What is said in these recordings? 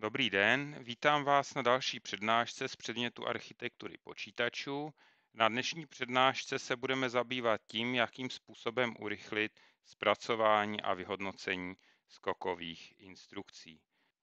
Dobrý den, vítám vás na další přednášce z předmětu architektury počítačů. Na dnešní přednášce se budeme zabývat tím, jakým způsobem urychlit zpracování a vyhodnocení skokových instrukcí.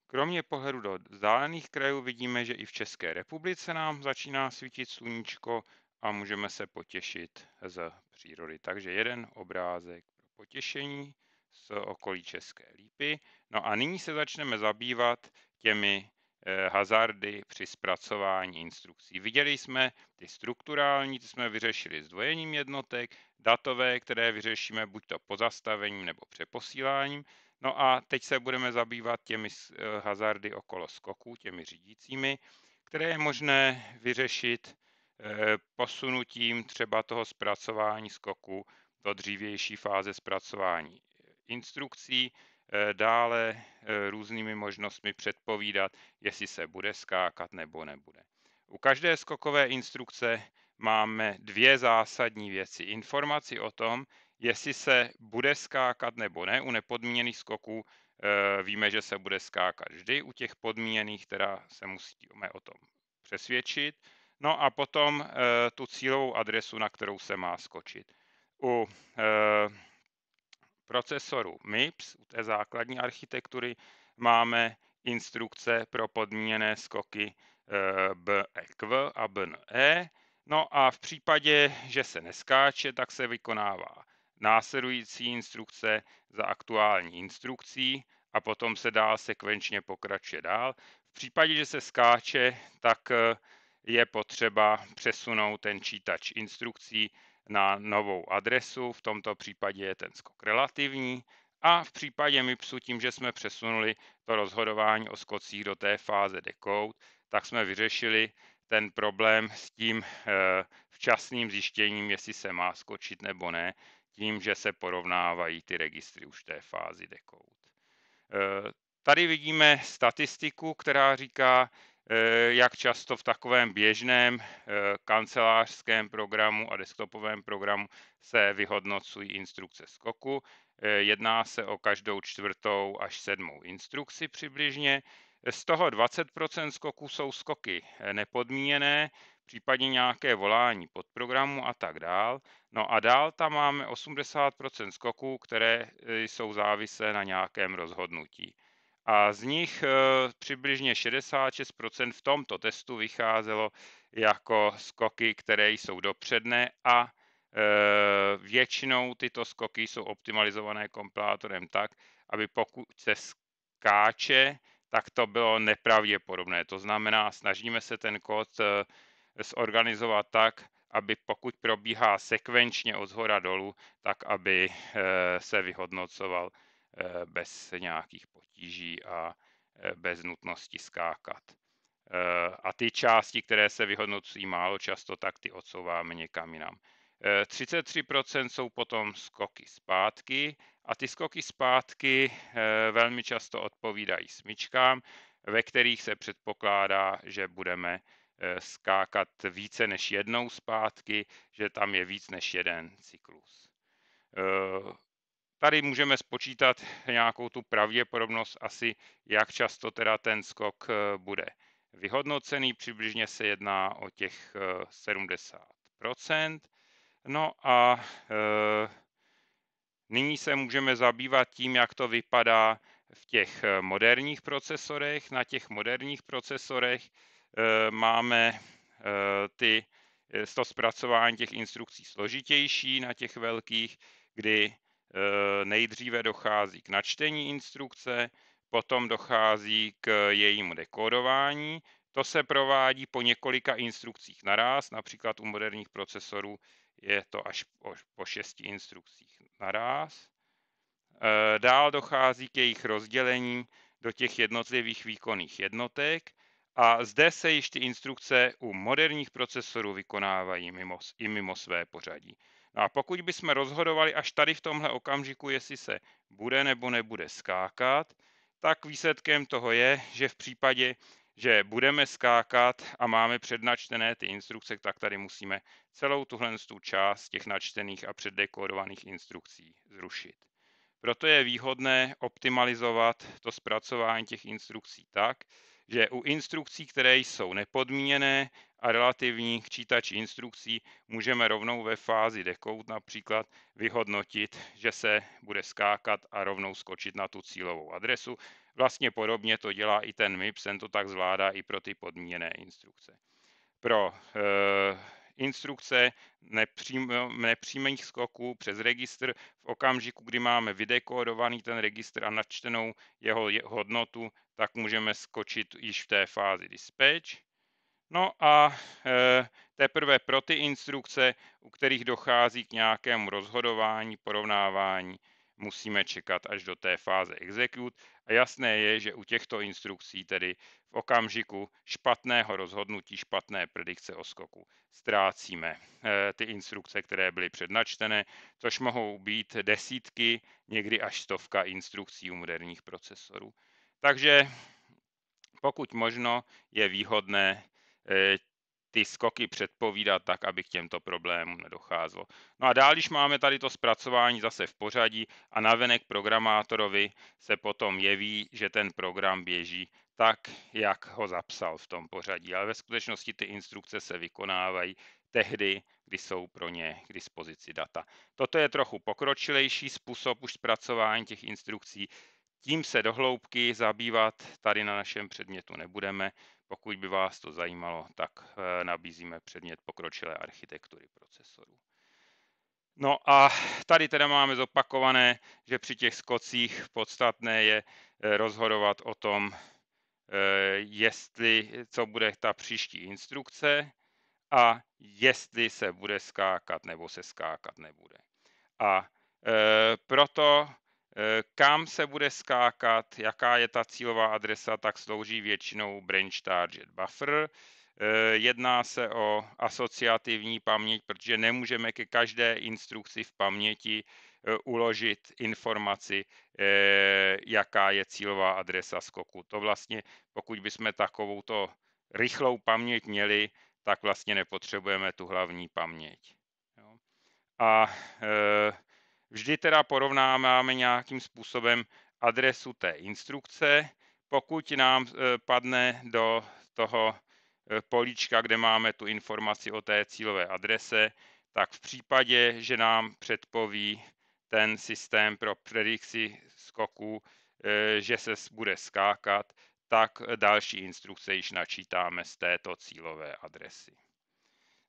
Kromě pohledu do vzdálených krajů vidíme, že i v České republice nám začíná svítit sluníčko a můžeme se potěšit z přírody. Takže jeden obrázek pro potěšení z okolí České lípy. No a nyní se začneme zabývat těmi eh, hazardy při zpracování instrukcí. Viděli jsme ty strukturální, ty jsme vyřešili zdvojením jednotek, datové, které vyřešíme buď to pozastavením nebo přeposíláním. No a teď se budeme zabývat těmi eh, hazardy okolo skoků, těmi řídícími, které je možné vyřešit eh, posunutím třeba toho zpracování skoku do dřívější fáze zpracování instrukcí, Eh, dále eh, různými možnostmi předpovídat, jestli se bude skákat nebo nebude. U každé skokové instrukce máme dvě zásadní věci. Informaci o tom, jestli se bude skákat nebo ne. U nepodmíněných skoků eh, víme, že se bude skákat vždy, u těch podmíněných teda se musíme o tom přesvědčit. No a potom tu cílovou adresu, na kterou se má skočit. U procesoru MIPS, u té základní architektury, máme instrukce pro podmíněné skoky eh, BEQV a BNE. No a v případě, že se neskáče, tak se vykonává následující instrukce za aktuální instrukcí a potom se dál sekvenčně pokračuje dál. V případě, že se skáče, tak eh, je potřeba přesunout ten čítač instrukcí na novou adresu, v tomto případě je ten skok relativní, a v případě MIPSu tím, že jsme přesunuli to rozhodování o skocích do té fáze decode, tak jsme vyřešili ten problém s tím eh, včasným zjištěním, jestli se má skočit nebo ne, tím, že se porovnávají ty registry už v té fázi decode. Eh, tady vidíme statistiku, která říká, Eh, jak často v takovém běžném eh, kancelářském programu a desktopovém programu se vyhodnocují instrukce skoku. Eh, jedná se o každou čtvrtou až sedmou instrukci přibližně. Z toho 20 skoků jsou skoky nepodmíněné, případně nějaké volání pod programu a tak dál. No a dál tam máme 80 skoků, které jsou závislé na nějakém rozhodnutí. A z nich eh, přibližně 66% v tomto testu vycházelo jako skoky, které jsou dopředné a eh, většinou tyto skoky jsou optimalizované kompilátorem tak, aby pokud se skáče, tak to bylo nepravděpodobné. To znamená, snažíme se ten kód eh, zorganizovat tak, aby pokud probíhá sekvenčně od zhora dolů, tak aby se vyhodnocoval Eh, bez nějakých potíží a eh, bez nutnosti skákat. Eh, a ty části, které se vyhodnocují málo často, tak ty odsouváme někam jinam. 33% jsou potom skoky zpátky a ty skoky zpátky velmi často odpovídají smyčkám, ve kterých se předpokládá, že budeme skákat více než jednou zpátky, že tam je víc než jeden cyklus. Tady můžeme spočítat nějakou tu pravděpodobnost asi, jak často teda ten skok eh, bude vyhodnocený. Přibližně se jedná o těch 70%. Eh, no a e, nyní se můžeme zabývat tím, jak to vypadá v těch moderních procesorech. Na těch moderních procesorech e, máme e, ty, to zpracování těch instrukcí složitější na těch velkých, kdy Eh, nejdříve dochází k načtení instrukce, potom dochází k jejímu dekodování. To se provádí po několika instrukcích naraz, například u moderních procesorů je to až po šesti instrukcích naraz. Eh, dál dochází k jejich rozdělení do těch jednotlivých výkonných jednotek a zde se již ty instrukce u moderních procesorů vykonávají mimo, i mimo své pořadí. No a pokud bychom rozhodovali až tady v tomhle okamžiku, jestli se bude nebo nebude skákat, tak výsledkem toho je, že v případě, že budeme skákat a máme přednačtené ty instrukce, tak tady musíme celou tuhle část těch načtených a předdekorovaných instrukcí zrušit. Proto je výhodné optimalizovat to zpracování těch instrukcí tak, že u instrukcí, které jsou nepodmíněné a relativních čítači instrukcí můžeme rovnou ve fázi decode například vyhodnotit, že se bude skákat a rovnou skočit na tu cílovou adresu. Vlastně podobně to dělá i ten MIPS, ten to tak zvládá i pro ty podmíněné instrukce. Pro e, instrukce nepřím, nepřímých skoků přes registr v okamžiku, kdy máme vydekodovaný ten registr a načtenou jeho hodnotu, tak můžeme skočit již v té fázi dispatch No a eh, teprve pro ty instrukce, u kterých dochází k nějakému rozhodování, porovnávání, musíme čekat až do té fáze execute. A jasné je, že u těchto instrukcí tedy v okamžiku špatného rozhodnutí, špatné predikce o skoku ztrácíme eh, ty instrukce, které byly přednačtené, což mohou být desítky, někdy až stovka instrukcí u moderních procesorů. Takže pokud možno je výhodné Eh, ty skoky předpovídat tak, aby k těmto problémům nedocházelo. No a dál, když máme tady to zpracování zase v pořadí a navenek programátorovi se potom jeví, že ten program běží tak, jak ho zapsal v tom pořadí. Ale ve skutečnosti ty instrukce se vykonávají tehdy, kdy jsou pro ně k dispozici data. Toto je trochu pokročilejší způsob už zpracování těch instrukcí. Tím se dohloubky zabývat tady na našem předmětu nebudeme. Pokud by vás to zajímalo, tak eh, nabízíme předmět pokročilé architektury procesorů. No a tady teda máme zopakované, že při těch skocích podstatné je eh, rozhodovat o tom, eh, jestli, co bude ta příští instrukce a jestli se bude skákat nebo se skákat nebude. A proto Eh, kam se bude skákat, jaká je ta cílová adresa, tak slouží většinou branch target buffer. Eh, jedná se o asociativní paměť, protože nemůžeme ke každé instrukci v paměti eh, uložit informaci, jaká je cílová adresa skoku. To vlastně, pokud bychom takovouto rychlou paměť měli, tak vlastně nepotřebujeme tu hlavní paměť. A Vždy teda porovnáváme nějakým způsobem adresu té instrukce. Pokud nám e, padne do toho e, políčka, kde máme tu informaci o té cílové adrese, tak v případě, že nám předpoví ten systém pro predikci skoku, e, že se bude skákat, tak další instrukce již načítáme z této cílové adresy.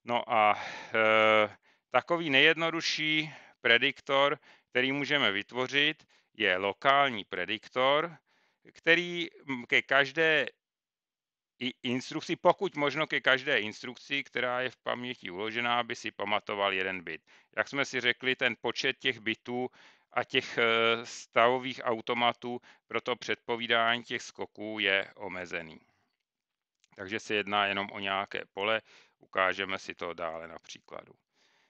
No a e, takový nejjednodušší prediktor, který můžeme vytvořit, je lokální prediktor, který ke každé instrukci, pokud možno ke každé instrukci, která je v paměti uložená, by si pamatoval jeden bit. Jak jsme si řekli, ten počet těch bitů a těch e, stavových automatů pro to předpovídání těch skoků je omezený. Takže se jedná jenom o nějaké pole, ukážeme si to dále na příkladu.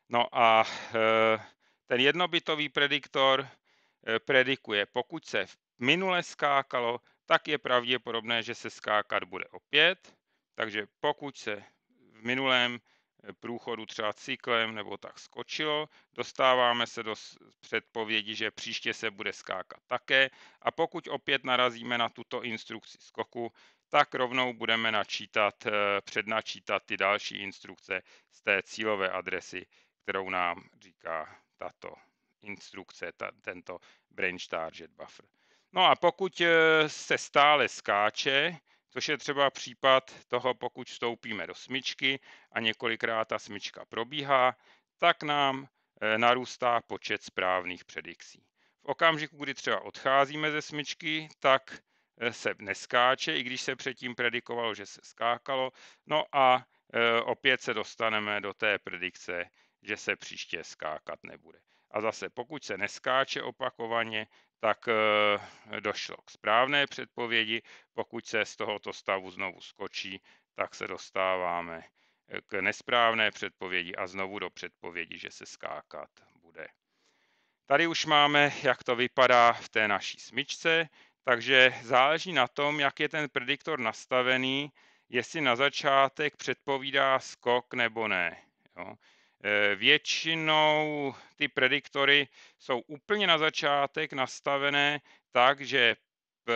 No a e, ten jednobytový prediktor eh, predikuje, pokud se minule skákalo, tak je pravděpodobné, že se skákat bude opět. Takže pokud se v minulém eh, průchodu třeba cyklem nebo tak skočilo, dostáváme se do předpovědi, že příště se bude skákat také a pokud opět narazíme na tuto instrukci skoku, tak rovnou budeme načítat, eh, přednačítat ty další instrukce z té cílové adresy, kterou nám říká tato instrukce, ta, tento branch target buffer. No a pokud eh, se stále skáče, což je třeba případ toho, pokud vstoupíme do smyčky a několikrát ta smyčka probíhá, tak nám eh, narůstá počet správných predikcí. V okamžiku, kdy třeba odcházíme ze smyčky, tak eh, se neskáče, i když se předtím predikovalo, že se skákalo, no a opět se dostaneme do té predikce že se příště skákat nebude. A zase, pokud se neskáče opakovaně, tak eh, došlo k správné předpovědi. Pokud se z tohoto stavu znovu skočí, tak se dostáváme eh, k nesprávné předpovědi a znovu do předpovědi, že se skákat bude. Tady už máme, jak to vypadá v té naší smyčce, takže záleží na tom, jak je ten prediktor nastavený, jestli na začátek předpovídá skok nebo ne. Jo. Eh, většinou ty prediktory jsou úplně na začátek nastavené tak, že eh,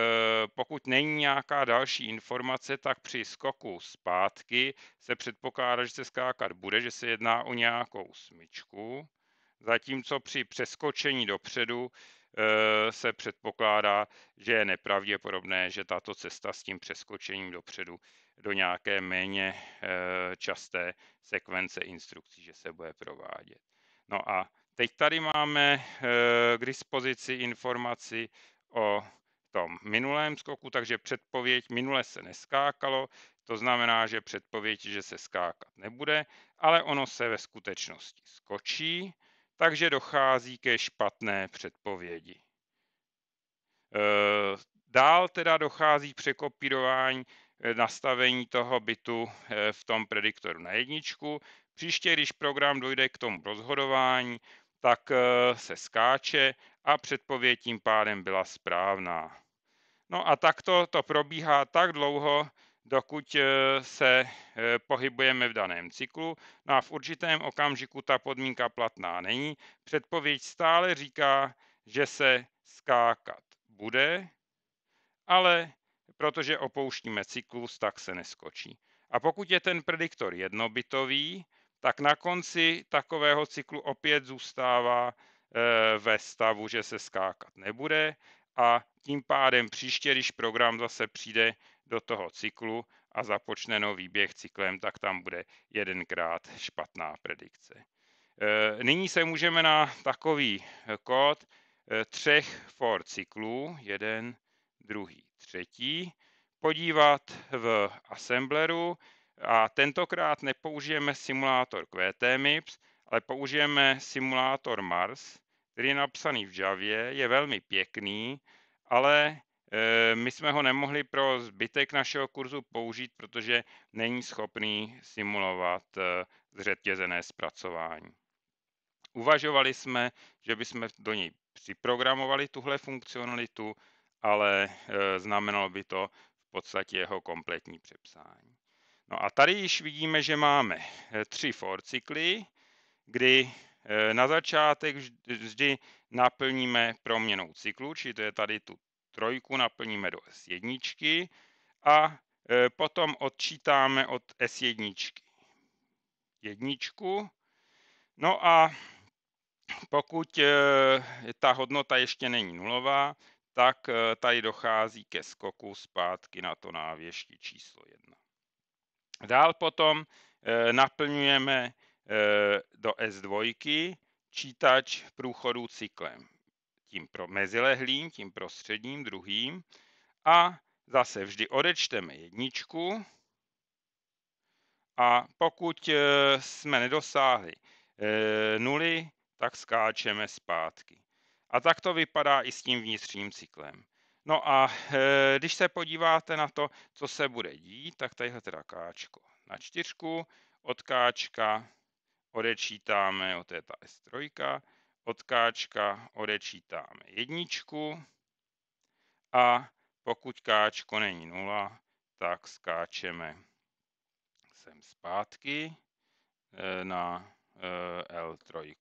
pokud není nějaká další informace, tak při skoku zpátky se předpokládá, že se skákat bude, že se jedná o nějakou smyčku, zatímco při přeskočení dopředu eh, se předpokládá, že je nepravděpodobné, že tato cesta s tím přeskočením dopředu do nějaké méně eh, časté sekvence instrukcí, že se bude provádět. No a teď tady máme eh, k dispozici informaci o tom minulém skoku, takže předpověď minule se neskákalo, to znamená, že předpověď, že se skákat nebude, ale ono se ve skutečnosti skočí, takže dochází ke špatné předpovědi. Eh, dál teda dochází překopírování nastavení toho bytu eh, v tom prediktoru na jedničku. Příště, když program dojde k tomu rozhodování, tak eh, se skáče a předpověď tím pádem byla správná. No a takto to probíhá tak dlouho, dokud eh, se pohybujeme v daném cyklu. No a v určitém okamžiku ta podmínka platná není. Předpověď stále říká, že se skákat bude, ale protože opouštíme cyklus, tak se neskočí. A pokud je ten prediktor jednobytový, tak na konci takového cyklu opět zůstává eh, ve stavu, že se skákat nebude a tím pádem příště, když program zase přijde do toho cyklu a započne nový běh cyklem, tak tam bude jedenkrát špatná predikce. Eh, nyní se můžeme na takový eh, kód třech for cyklů, jeden, druhý, třetí podívat v Assembleru a tentokrát nepoužijeme simulátor QTMIPS, ale použijeme simulátor Mars, který je napsaný v Javě, je velmi pěkný, ale e, my jsme ho nemohli pro zbytek našeho kurzu použít, protože není schopný simulovat e, zřetězené zpracování. Uvažovali jsme, že bychom do něj připrogramovali tuhle funkcionalitu, ale eh, znamenalo by to v podstatě jeho kompletní přepsání. No a tady již vidíme, že máme eh, tři for cykly, kdy eh, na začátek vždy naplníme proměnou cyklu, či to je tady tu trojku, naplníme do S1 a potom odčítáme od S1 jedničku. No a pokud ta hodnota ještě není nulová, tak eh, tady dochází ke skoku zpátky na to návěští číslo 1. Dál potom eh, naplňujeme eh, do S2 čítač průchodu cyklem. Tím pro mezilehlým, tím prostředním, druhým. A zase vždy odečteme jedničku. A pokud jsme nedosáhli nuly, tak skáčeme zpátky. A tak to vypadá i s tím vnitřním cyklem. No a e, když se podíváte na to, co se bude dít, tak tadyhle teda káčko na čtyřku, od káčka odečítáme, jo, to je ta S3, od káčka odečítáme jedničku a pokud káčko není nula, tak skáčeme sem zpátky eh, na eh, L3.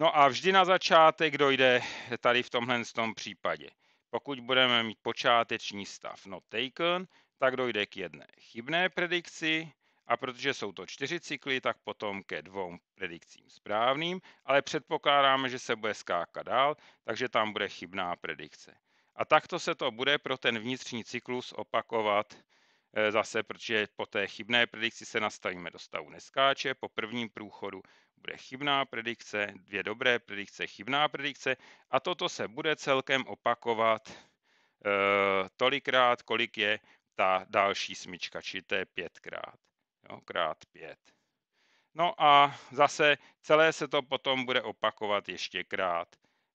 No a vždy na začátek dojde tady v tomhle tom případě. Pokud budeme mít počáteční stav not taken, tak dojde k jedné chybné predikci a protože jsou to čtyři cykly, tak potom ke dvou predikcím správným, ale předpokládáme, že se bude skákat dál, takže tam bude chybná predikce. A takto se to bude pro ten vnitřní cyklus opakovat eh, zase, protože po té chybné predikci se nastavíme do stavu neskáče, po prvním průchodu bude chybná predikce, dvě dobré predikce, chybná predikce a toto se bude celkem opakovat e, tolikrát, kolik je ta další smyčka, či to je pětkrát, jo, krát pět. No a zase celé se to potom bude opakovat ještě krát.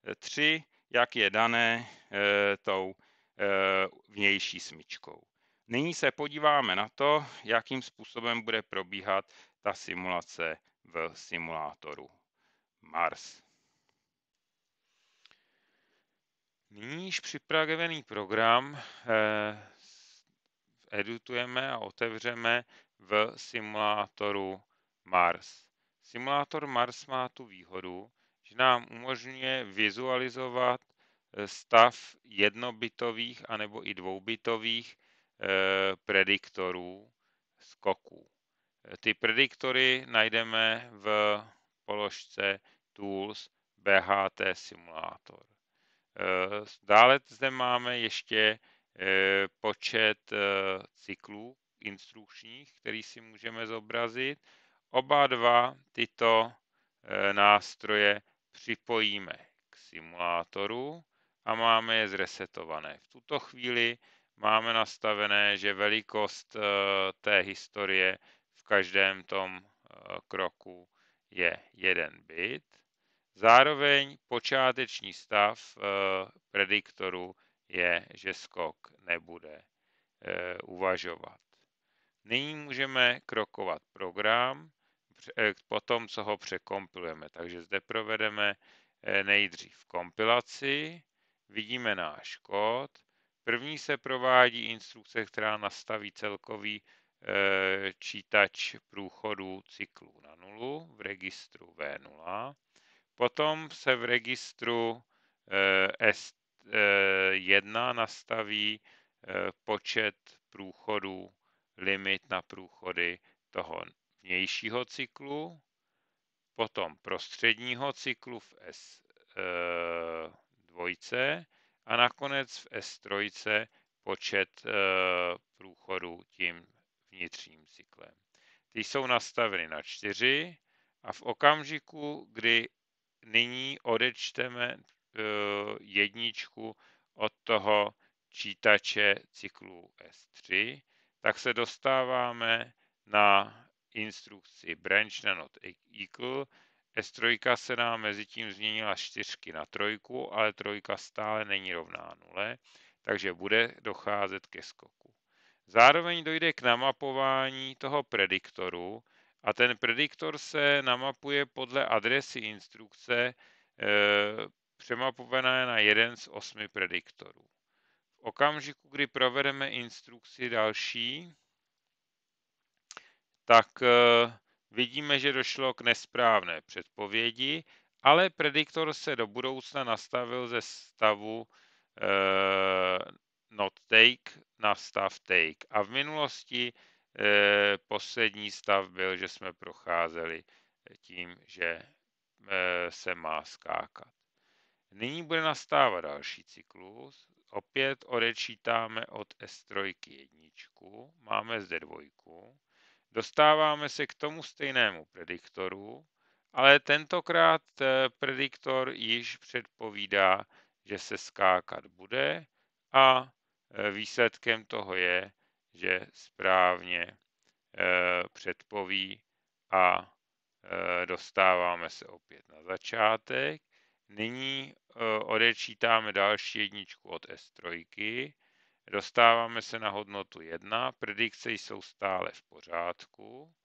Eh, tři, jak je dané e, tou e, vnější smyčkou. Nyní se podíváme na to, jakým způsobem bude probíhat ta simulace v simulátoru Mars. Nyní již připravený program eh, editujeme a otevřeme v simulátoru Mars. Simulátor Mars má tu výhodu, že nám umožňuje vizualizovat eh, stav jednobitových anebo i dvoubitových eh, prediktorů skoků. Ty prediktory najdeme v položce Tools BHT Simulator. Eh, dále zde máme ještě eh, počet eh, cyklů instrukčních, který si můžeme zobrazit. Oba dva tyto nástroje připojíme k simulátoru a máme je zresetované. V tuto chvíli máme nastavené, že velikost té historie každém tom eh, kroku je jeden bit. Zároveň počáteční stav eh, prediktoru je, že skok nebude eh, uvažovat. Nyní můžeme krokovat program po tom, co ho překompilujeme. Takže zde provedeme nejdřív kompilaci, vidíme náš kód. První se provádí instrukce, která nastaví celkový Eh, čítač průchodu cyklů na nulu v registru V0. Potom se v registru eh, S1 eh, nastaví počet průchodů, limit na průchody toho vnějšího cyklu, potom prostředního cyklu v S2 a nakonec v S3 počet průchodů tím vnitřním cyklem. Ty jsou nastaveny na 4 a v okamžiku, kdy nyní odečteme eh, jedničku od toho čítače cyklu S3, tak se dostáváme na instrukci branch na not equal. S3 se nám mezi tím změnila z 4 na trojku, ale trojka stále není rovná nule, takže bude docházet ke skoku. Zároveň dojde k namapování toho prediktoru a ten prediktor se namapuje podle adresy instrukce e, eh, přemapovaná na jeden z osmi prediktorů. V okamžiku, kdy provedeme instrukci další, tak e, vidíme, že došlo k nesprávné předpovědi, ale prediktor se do budoucna nastavil ze stavu e, not take na stav take. A v minulosti eh, poslední stav byl, že jsme procházeli eh, tím, že eh, se má skákat. Nyní bude nastávat další cyklus. Opět odečítáme od S3 jedničku, máme zde dvojku. Dostáváme se k tomu stejnému prediktoru, ale tentokrát prediktor již předpovídá, že se skákat bude a Eh, výsledkem toho je, že správně eh, předpoví a eh, dostáváme se opět na začátek. Nyní odečítáme další jedničku od S3, dostáváme se na hodnotu 1, predikce jsou stále v pořádku.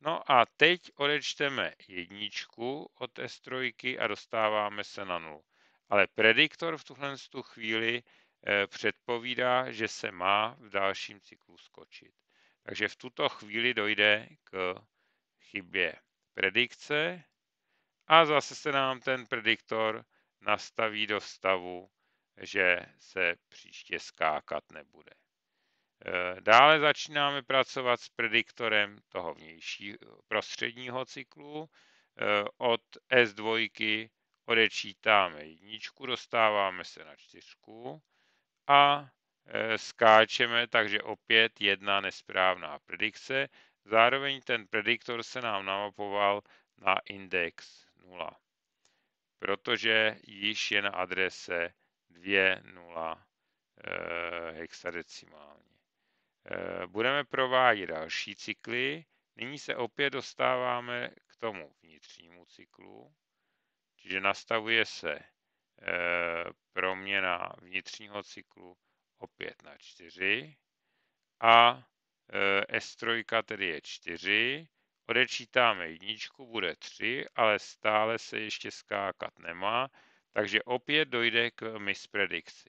No a teď odečteme jedničku od S3 a dostáváme se na 0. Ale prediktor v tuhle chvíli Eh, předpovídá, že se má v dalším cyklu skočit. Takže v tuto chvíli dojde k chybě predikce a zase se nám ten prediktor nastaví do stavu, že se příště skákat nebude. Eh, dále začínáme pracovat s prediktorem toho vnější prostředního cyklu. Eh, od S2 odečítáme jedničku, dostáváme se na čtyřku a e, skáčeme, takže opět jedna nesprávná predikce. Zároveň ten prediktor se nám namapoval na index 0, protože již je na adrese 2.0 e, hexadecimálně. E, budeme provádět další cykly. Nyní se opět dostáváme k tomu vnitřnímu cyklu, čiže nastavuje se proměna vnitřního cyklu opět na 4 a eh, S3 tedy je 4, odečítáme jedničku, bude 3, ale stále se ještě skákat nemá, takže opět dojde k mispredikci.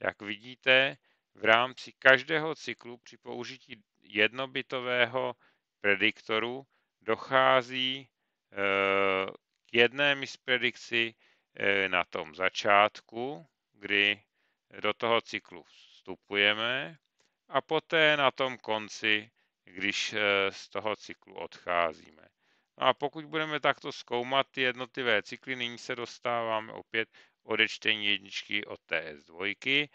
Jak vidíte, v rámci každého cyklu při použití jednobitového prediktoru dochází eh, k jedné mispredikci E, na tom začátku, kdy do toho cyklu vstupujeme a poté na tom konci, když e, z toho cyklu odcházíme. No a pokud budeme takto zkoumat ty jednotlivé cykly, nyní se dostáváme opět odečtení jedničky od TS 2 e,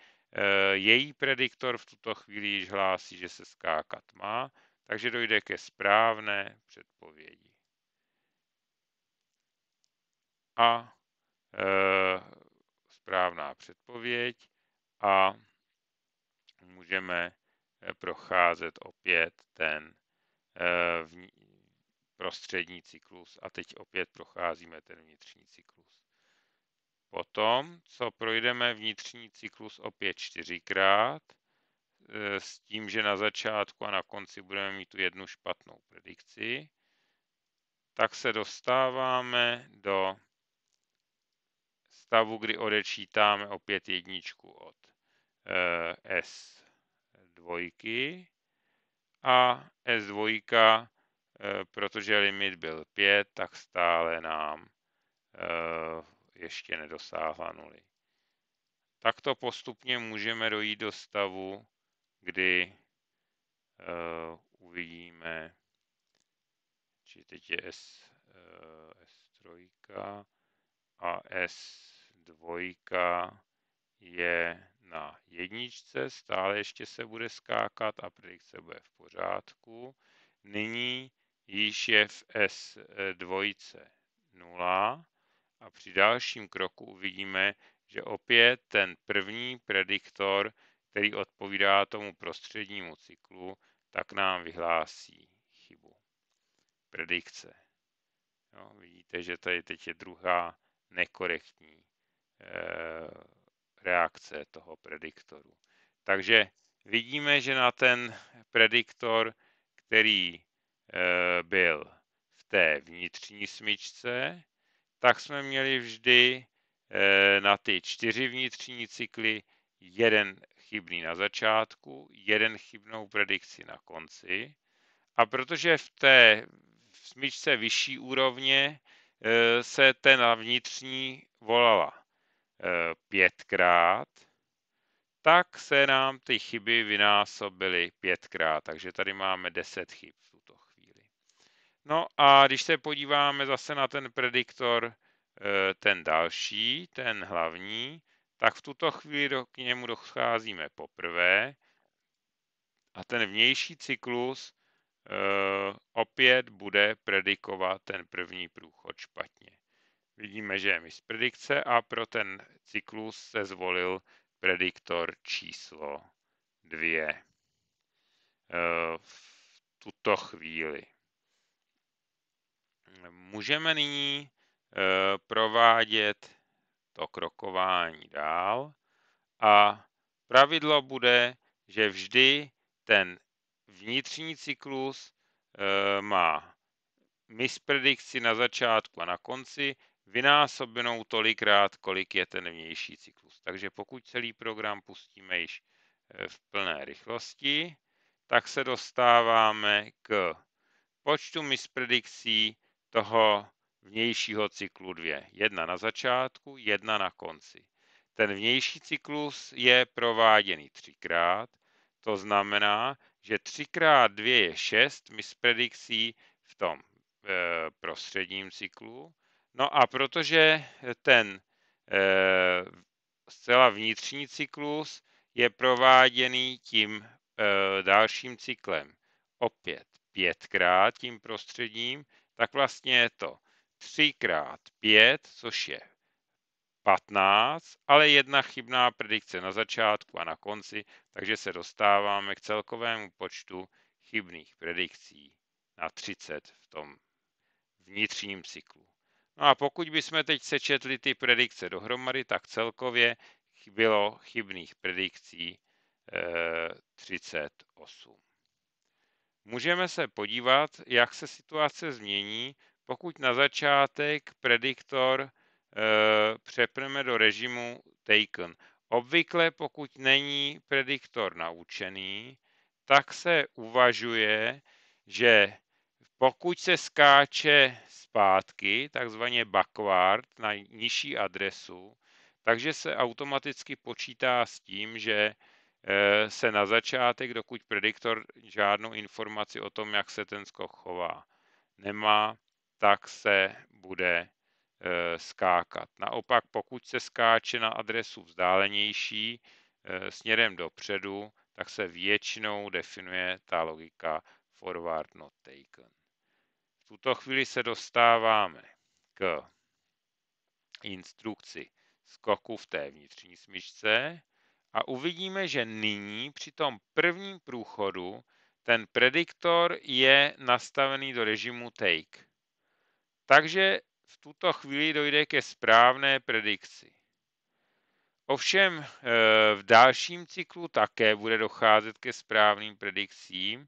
Její prediktor v tuto chvíli již hlásí, že se skákat má, takže dojde ke správné předpovědi. A Eh, správná předpověď a můžeme eh, procházet opět ten eh, prostřední cyklus a teď opět procházíme ten vnitřní cyklus. Potom, co projdeme vnitřní cyklus opět čtyřikrát, s tím, že na začátku a na konci budeme mít tu jednu špatnou predikci, tak se dostáváme do stavu, kdy odečítáme opět jedničku od eh, S2 a S2, eh, protože limit byl 5, tak stále nám eh, ještě nedosáhla nuly. Takto postupně můžeme dojít do stavu, kdy uvidíme, či teď je S, S3 a S dvojka je na jedničce, stále ještě se bude skákat a predikce bude v pořádku. Nyní již je v S2 0 eh, a při dalším kroku uvidíme, že opět ten první prediktor, který odpovídá tomu prostřednímu cyklu, tak nám vyhlásí chybu. Predikce. Jo, vidíte, že tady teď je druhá nekorektní Eh, reakce toho prediktoru. Takže vidíme, že na ten prediktor, který eh, byl v té vnitřní smyčce, tak jsme měli vždy eh, na ty čtyři vnitřní cykly jeden chybný na začátku, jeden chybnou predikci na konci. A protože v té v smyčce vyšší úrovně se ten na vnitřní volala Eh, pětkrát, tak se nám ty chyby vynásobily pětkrát, takže tady máme 10 chyb v tuto chvíli. No a když se podíváme zase na ten prediktor, eh, ten další, ten hlavní, tak v tuto chvíli k němu docházíme poprvé a ten vnější cyklus eh, opět bude predikovat ten první průchod špatně. Vidíme, že je mis predikce a pro ten cyklus se zvolil prediktor číslo 2 eh, v tuto chvíli. Můžeme nyní eh, provádět to krokování dál a pravidlo bude, že vždy ten vnitřní cyklus eh, má mispredikci na začátku a na konci vynásobenou tolikrát, kolik je ten vnější cyklus. Takže pokud celý program pustíme již eh, v plné rychlosti, tak se dostáváme k počtu mispredikcí toho vnějšího cyklu 2. Jedna na začátku, jedna na konci. Ten vnější cyklus je prováděný třikrát, to znamená, že 3x2 je 6 mispredikcí v tom e, prostředním cyklu No a protože ten eh, zcela vnitřní cyklus je prováděný tím eh, dalším cyklem opět pětkrát tím prostředím, tak vlastně je to 3 x 5, což je 15, ale jedna chybná predikce na začátku a na konci, takže se dostáváme k celkovému počtu chybných predikcí na 30 v tom vnitřním cyklu. No a pokud bychom teď sečetli ty predikce dohromady, tak celkově bylo chybných predikcí e, eh, 38. Můžeme se podívat, jak se situace změní, pokud na začátek prediktor e, přepneme do režimu taken. Obvykle, pokud není prediktor naučený, tak se uvažuje, že pokud se skáče zpátky, takzvaně backward, na nižší adresu, takže se automaticky počítá s tím, že eh, se na začátek, dokud prediktor žádnou informaci o tom, jak se ten skok chová, nemá, tak se bude eh, skákat. Naopak, pokud se skáče na adresu vzdálenější eh, směrem dopředu, tak se většinou definuje ta logika forward not taken. V tuto chvíli se dostáváme k instrukci skoku v té vnitřní smyčce a uvidíme, že nyní při tom prvním průchodu ten prediktor je nastavený do režimu take. Takže v tuto chvíli dojde ke správné predikci. Ovšem eh, v dalším cyklu také bude docházet ke správným predikcím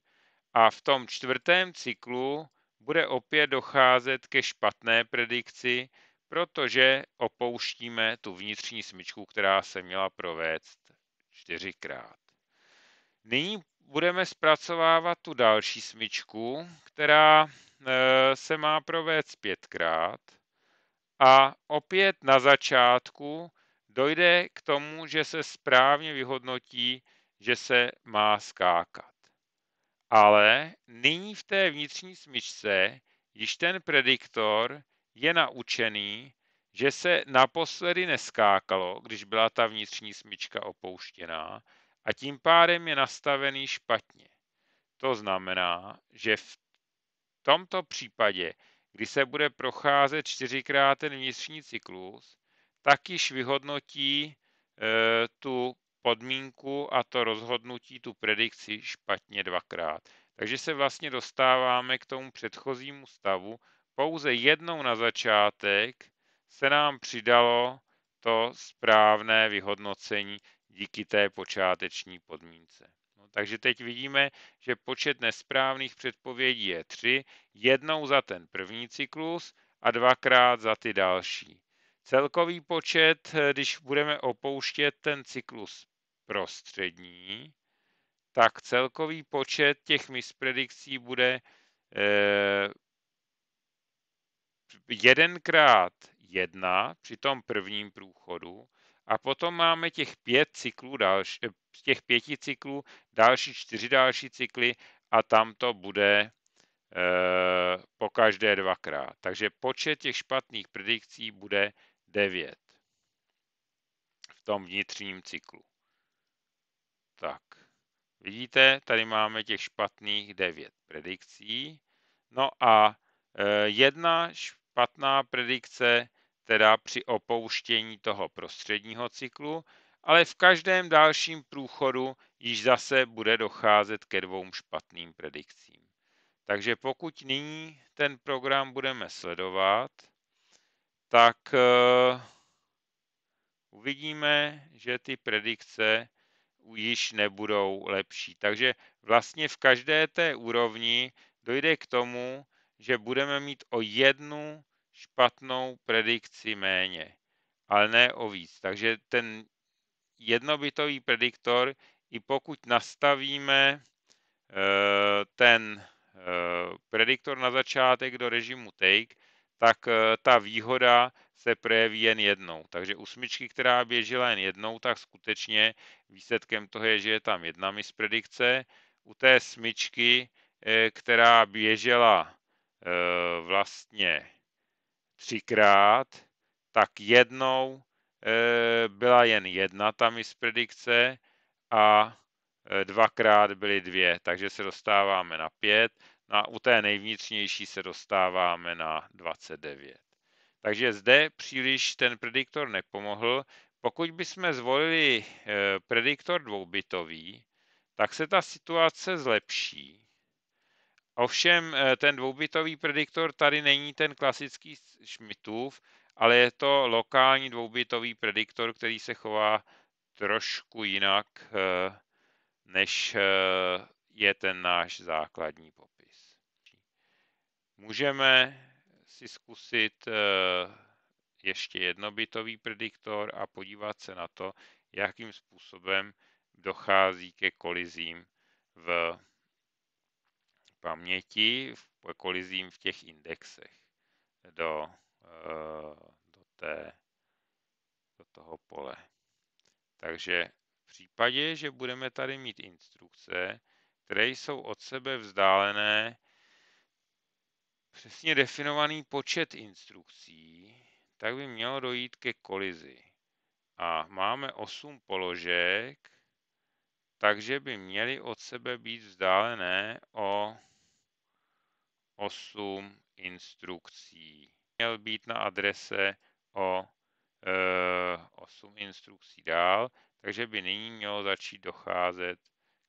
a v tom čtvrtém cyklu bude opět docházet ke špatné predikci, protože opouštíme tu vnitřní smyčku, která se měla provést čtyřikrát. Nyní budeme zpracovávat tu další smyčku, která e, se má provést pětkrát a opět na začátku dojde k tomu, že se správně vyhodnotí, že se má skákat. Ale nyní v té vnitřní smyčce již ten prediktor je naučený, že se naposledy neskákalo, když byla ta vnitřní smyčka opouštěná a tím pádem je nastavený špatně. To znamená, že v tomto případě, kdy se bude procházet čtyřikrát ten vnitřní cyklus, tak již vyhodnotí e, tu podmínku a to rozhodnutí tu predikci špatně dvakrát. Takže se vlastně dostáváme k tomu předchozímu stavu. Pouze jednou na začátek se nám přidalo to správné vyhodnocení díky té počáteční podmínce. No, takže teď vidíme, že počet nesprávných předpovědí je 3, jednou za ten první cyklus a dvakrát za ty další. Celkový počet, eh, když budeme opouštět ten cyklus prostřední, tak celkový počet těch mispredikcí bude eh, 1 krát 1 při tom prvním průchodu a potom máme těch pět cyklů další, eh, těch pěti cyklů, další čtyři další cykly a tam to bude eh, po každé dvakrát. Takže počet těch špatných predikcí bude devět v tom vnitřním cyklu. Tak, vidíte, tady máme těch špatných devět predikcí. No a e, jedna špatná predikce, teda při opouštění toho prostředního cyklu, ale v každém dalším průchodu již zase bude docházet ke dvou špatným predikcím. Takže pokud nyní ten program budeme sledovat, tak eh, uvidíme, že ty predikce již nebudou lepší. Takže vlastně v každé té úrovni dojde k tomu, že budeme mít o jednu špatnou predikci méně, ale ne o víc. Takže ten jednobitový prediktor, i pokud nastavíme eh, ten eh, prediktor na začátek do režimu take, tak eh, ta výhoda se projeví jen jednou. Takže osmičky, která běžela jen jednou, tak skutečně výsledkem toho je, že je tam jedna mis predikce. U té smyčky, eh, která běžela eh, vlastně třikrát, tak jednou byla jen jedna ta mis predikce a dvakrát byly dvě, takže se dostáváme na pět. No a u té nejvnitřnější se dostáváme na 29. Takže zde příliš ten prediktor nepomohl. Pokud bychom zvolili eh, prediktor dvoubytový, tak se ta situace zlepší. Ovšem eh, ten dvoubytový prediktor tady není ten klasický Schmittův, ale je to lokální dvoubytový prediktor, který se chová trošku jinak, eh, než je ten náš základní popis. Můžeme si zkusit eh, ještě jednobytový prediktor a podívat se na to, jakým způsobem dochází ke kolizím v paměti, v kolizím v těch indexech do, eh, do, té, do toho pole. Takže v případě, že budeme tady mít instrukce, které jsou od sebe vzdálené přesně definovaný počet instrukcí, tak by mělo dojít ke kolizi. A máme 8 položek, takže by měly od sebe být vzdálené o 8 instrukcí. Měl být na adrese o e, 8 instrukcí dál, takže by nyní mělo začít docházet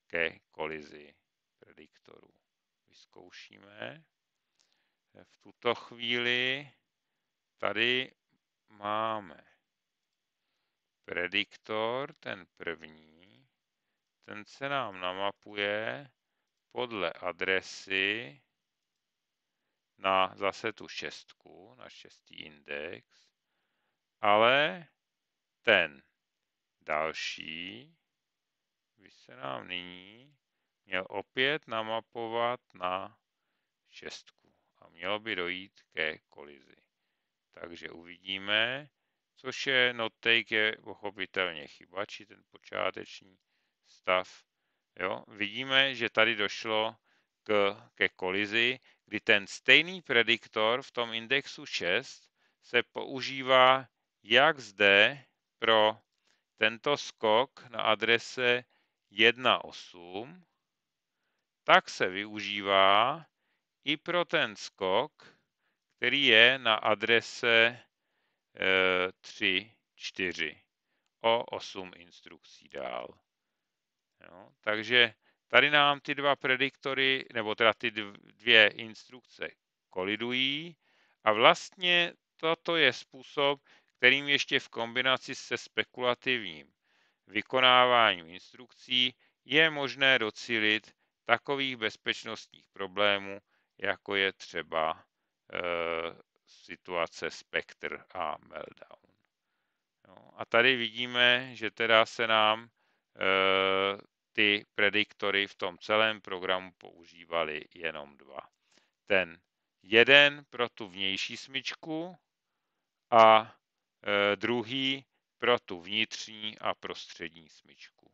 ke kolizi prediktorů. Vyzkoušíme. Eh, v tuto chvíli tady máme prediktor, ten první, ten se nám namapuje podle adresy na zase tu šestku, na šestý index, ale ten další by se nám nyní měl opět namapovat na šestku a mělo by dojít ke kolizi. Takže uvidíme, což je nottake je pochopitelně chyba, či ten počáteční stav. Jo? Vidíme, že tady došlo k, ke kolizi, kdy ten stejný prediktor v tom indexu 6 se používá jak zde pro tento skok na adrese 1.8, tak se využívá i pro ten skok, který je na adrese 3, eh, 4 o 8 instrukcí dál. Jo, no, takže tady nám ty dva prediktory, nebo teda ty dvě instrukce kolidují a vlastně toto je způsob, kterým ještě v kombinaci se spekulativním vykonáváním instrukcí je možné docílit takových bezpečnostních problémů, jako je třeba e, situace Spectre a Meltdown. Jo. A tady vidíme, že teda se nám e, ty prediktory v tom celém programu používaly jenom dva. Ten jeden pro tu vnější smyčku a e, druhý pro tu vnitřní a prostřední smyčku.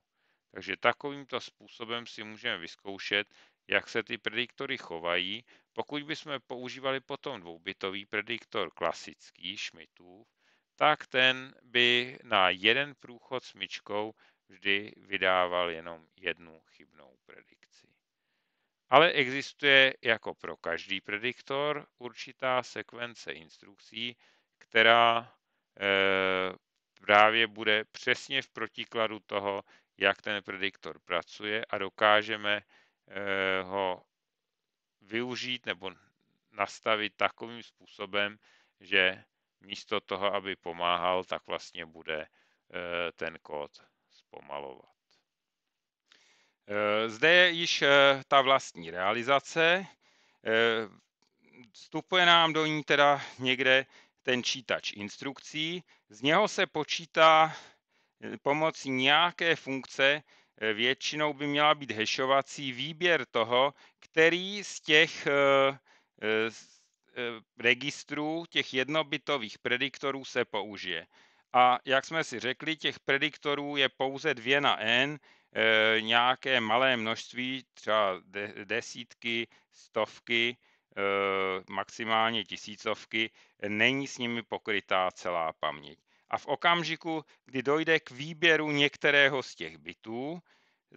Takže takovýmto způsobem si můžeme vyzkoušet, jak se ty prediktory chovají, pokud bychom používali potom dvoubitový prediktor klasický, Schmittův, tak ten by na jeden průchod smyčkou vždy vydával jenom jednu chybnou predikci. Ale existuje jako pro každý prediktor určitá sekvence instrukcí, která e, právě bude přesně v protikladu toho, jak ten prediktor pracuje a dokážeme Eh, ho využít nebo nastavit takovým způsobem, že místo toho, aby pomáhal, tak vlastně bude eh, ten kód zpomalovat. Eh, zde je již ta vlastní realizace. Vstupuje nám do ní teda někde ten čítač instrukcí. Z něho se počítá pomocí nějaké funkce Eh, většinou by měla být hešovací výběr toho, který z těch eh, eh, registrů těch jednobytových prediktorů se použije. A jak jsme si řekli, těch prediktorů je pouze dvě na n, nějaké malé množství, třeba desítky, stovky, maximálně tisícovky, není s nimi pokrytá celá paměť a v okamžiku, kdy dojde k výběru některého z těch bytů,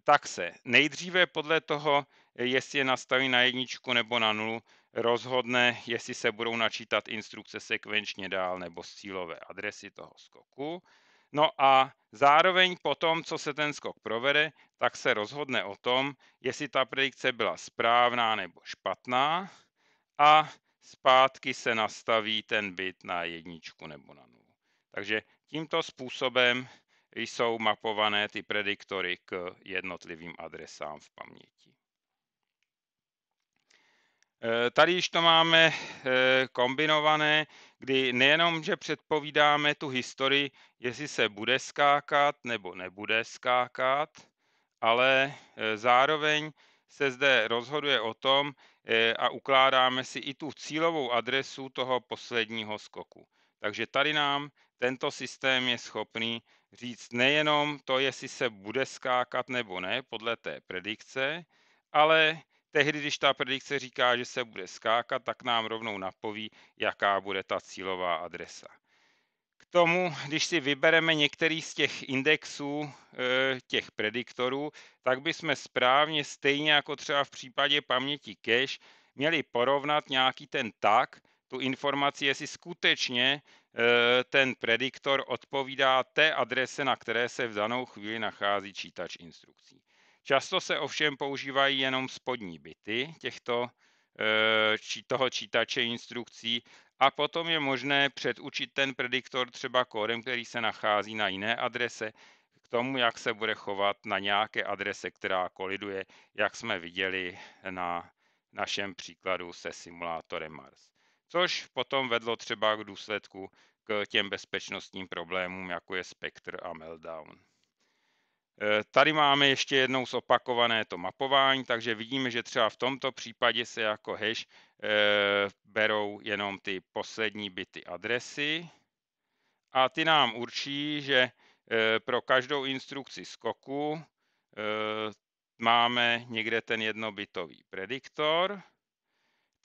tak se nejdříve podle toho, jestli je nastaví na jedničku nebo na nulu, rozhodne, jestli se budou načítat instrukce sekvenčně dál nebo z cílové adresy toho skoku. No a zároveň po tom, co se ten skok provede, tak se rozhodne o tom, jestli ta predikce byla správná nebo špatná a zpátky se nastaví ten bit na jedničku nebo na nulu. Takže tímto způsobem jsou mapované ty prediktory k jednotlivým adresám v paměti. E, tady již to máme e, kombinované, kdy nejenom, že předpovídáme tu historii, jestli se bude skákat nebo nebude skákat, ale e, zároveň se zde rozhoduje o tom a ukládáme si i tu cílovou adresu toho posledního skoku. Takže tady nám tento systém je schopný říct nejenom to, jestli se bude skákat nebo ne podle té predikce, ale tehdy, když ta predikce říká, že se bude skákat, tak nám rovnou napoví, jaká bude ta cílová adresa. K tomu, když si vybereme některý z těch indexů eh, těch prediktorů, tak bychom správně, stejně jako třeba v případě paměti cache, měli porovnat nějaký ten tak, tu informaci, jestli skutečně Eh, ten prediktor odpovídá té adrese, na které se v danou chvíli nachází čítač instrukcí. Často se ovšem používají jenom spodní byty těchto, eh, či toho čítače instrukcí a potom je možné předučit ten prediktor třeba kódem, který se nachází na jiné adrese, k tomu, jak se bude chovat na nějaké adrese, která koliduje, jak jsme viděli na našem příkladu se simulátorem Mars což potom vedlo třeba k důsledku k těm bezpečnostním problémům, jako je Spectre a Meltdown. E, tady máme ještě jednou zopakované to mapování, takže vidíme, že třeba v tomto případě se jako hash e, berou jenom ty poslední byty adresy a ty nám určí, že e, pro každou instrukci skoku máme někde ten jednobytový prediktor –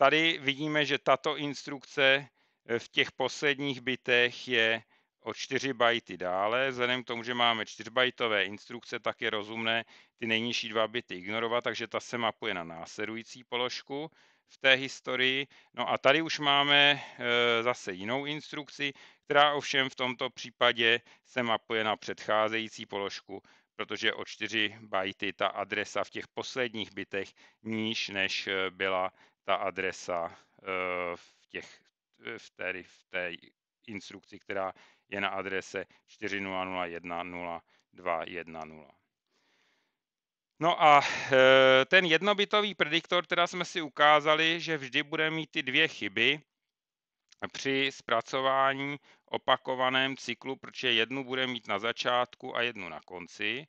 Tady vidíme, že tato instrukce eh, v těch posledních bytech je o 4 bajty dále. Vzhledem k tomu, že máme 4-bajtové instrukce, tak je rozumné ty nejnižší dva byty ignorovat, takže ta se mapuje na následující položku v té historii. No a tady už máme eh, zase jinou instrukci, která ovšem v tomto případě se mapuje na předcházející položku, protože o 4 bajty ta adresa v těch posledních bytech níž, než eh, byla ta adresa eh, v, těch, eh, v, té, v té instrukci, která je na adrese 40010210. No a eh, ten jednobitový prediktor, teda jsme si ukázali, že vždy bude mít ty dvě chyby při zpracování opakovaném cyklu, protože jednu bude mít na začátku a jednu na konci.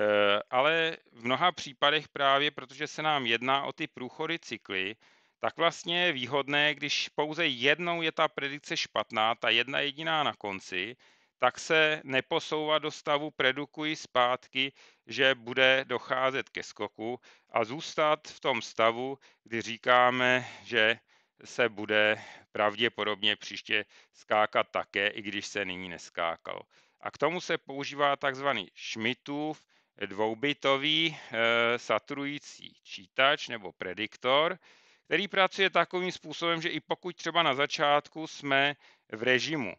Eh, ale v mnoha případech právě, protože se nám jedná o ty průchody cykly, tak vlastně je výhodné, když pouze jednou je ta predikce špatná, ta jedna jediná na konci, tak se neposouvá do stavu predikuji zpátky, že bude docházet ke skoku a zůstat v tom stavu, kdy říkáme, že se bude pravděpodobně příště skákat také, i když se nyní neskákalo. A k tomu se používá takzvaný Schmittův dvoubytový eh, saturující čítač nebo prediktor, který pracuje takovým způsobem, že i pokud třeba na začátku jsme v režimu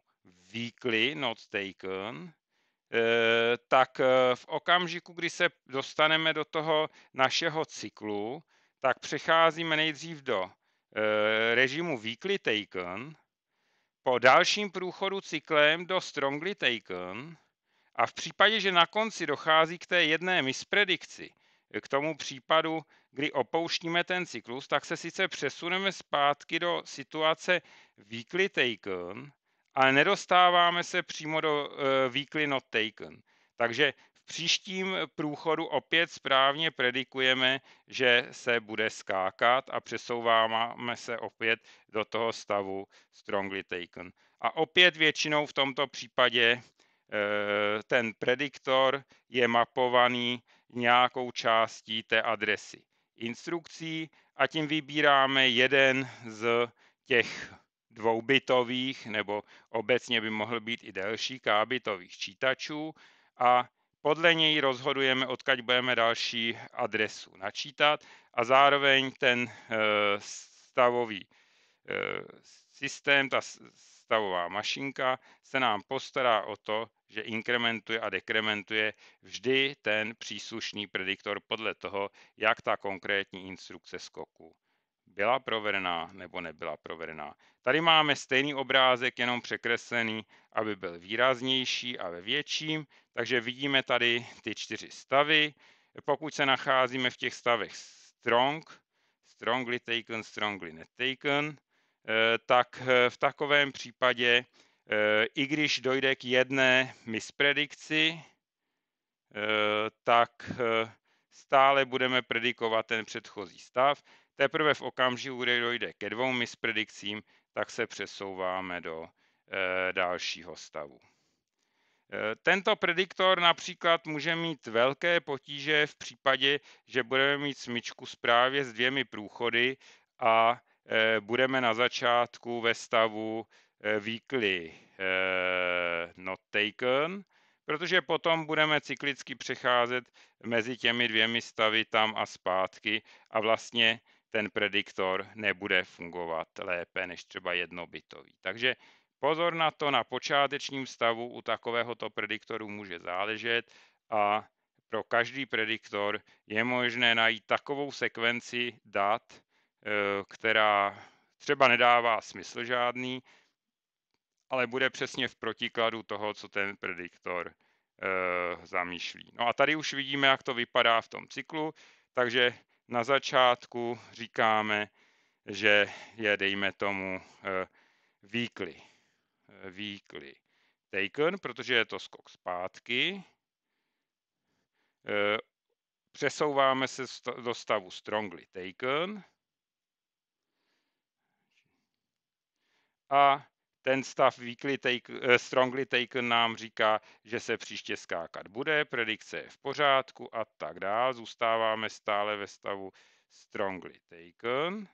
weekly, not taken, eh, tak eh, v okamžiku, kdy se dostaneme do toho našeho cyklu, tak přecházíme nejdřív do režimu weekly taken, po dalším průchodu cyklem do strongly taken a v případě, že na konci dochází k té jedné mispredikci, k tomu případu, kdy opouštíme ten cyklus, tak se sice přesuneme zpátky do situace weekly taken, ale nedostáváme se přímo do eh, weekly not taken. Takže v příštím průchodu opět správně predikujeme, že se bude skákat a přesouváme se opět do toho stavu strongly taken. A opět většinou v tomto případě Eh, ten prediktor je mapovaný nějakou částí té adresy instrukcí a tím vybíráme jeden z těch dvoubitových nebo obecně by mohl být i delší kábitových čítačů a podle něj rozhodujeme, odkud budeme další adresu načítat a zároveň ten eh, stavový eh, systém, ta Stavová mašinka se nám postará o to, že inkrementuje a dekrementuje vždy ten příslušný prediktor podle toho, jak ta konkrétní instrukce skoku byla provedená nebo nebyla provedená. Tady máme stejný obrázek, jenom překreslený, aby byl výraznější a ve větším, takže vidíme tady ty čtyři stavy. Pokud se nacházíme v těch stavech strong, strongly taken, strongly not taken, Eh, tak eh, v takovém případě, eh, i když dojde k jedné mispredikci, tak stále budeme predikovat ten předchozí stav. Teprve v okamžiku, kdy dojde ke dvou mispredikcím, tak se přesouváme do dalšího stavu. Tento prediktor například může mít velké potíže v případě, že budeme mít smyčku s právě s dvěmi průchody a Eh, budeme na začátku ve stavu eh, weekly eh, not taken, protože potom budeme cyklicky přecházet mezi těmi dvěmi stavy tam a zpátky a vlastně ten prediktor nebude fungovat lépe než třeba jednobytový. Takže pozor na to, na počátečním stavu u takovéhoto prediktoru může záležet a pro každý prediktor je možné najít takovou sekvenci dat, Eh, která třeba nedává smysl žádný, ale bude přesně v protikladu toho, co ten prediktor eh, zamýšlí. No a tady už vidíme, jak to vypadá v tom cyklu, takže na začátku říkáme, že je, dejme tomu, eh, weekly, weekly taken, protože je to skok zpátky. Přesouváme se do stavu strongly taken, a ten stav weekly take, eh, strongly taken nám říká, že se příště skákat bude, predikce je v pořádku a tak dále. Zůstáváme stále ve stavu strongly taken.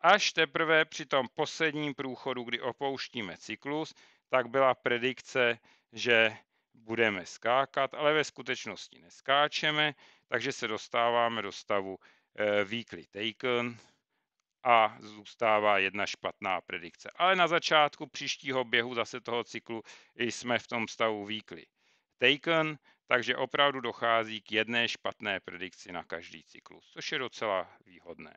Až teprve při tom posledním průchodu, kdy opouštíme cyklus, tak byla predikce, že budeme skákat, ale ve skutečnosti neskáčeme, takže se dostáváme do stavu eh, weekly taken, a zůstává jedna špatná predikce. Ale na začátku příštího běhu zase toho cyklu jsme v tom stavu výkli. Taken, takže opravdu dochází k jedné špatné predikci na každý cyklus, což je docela výhodné.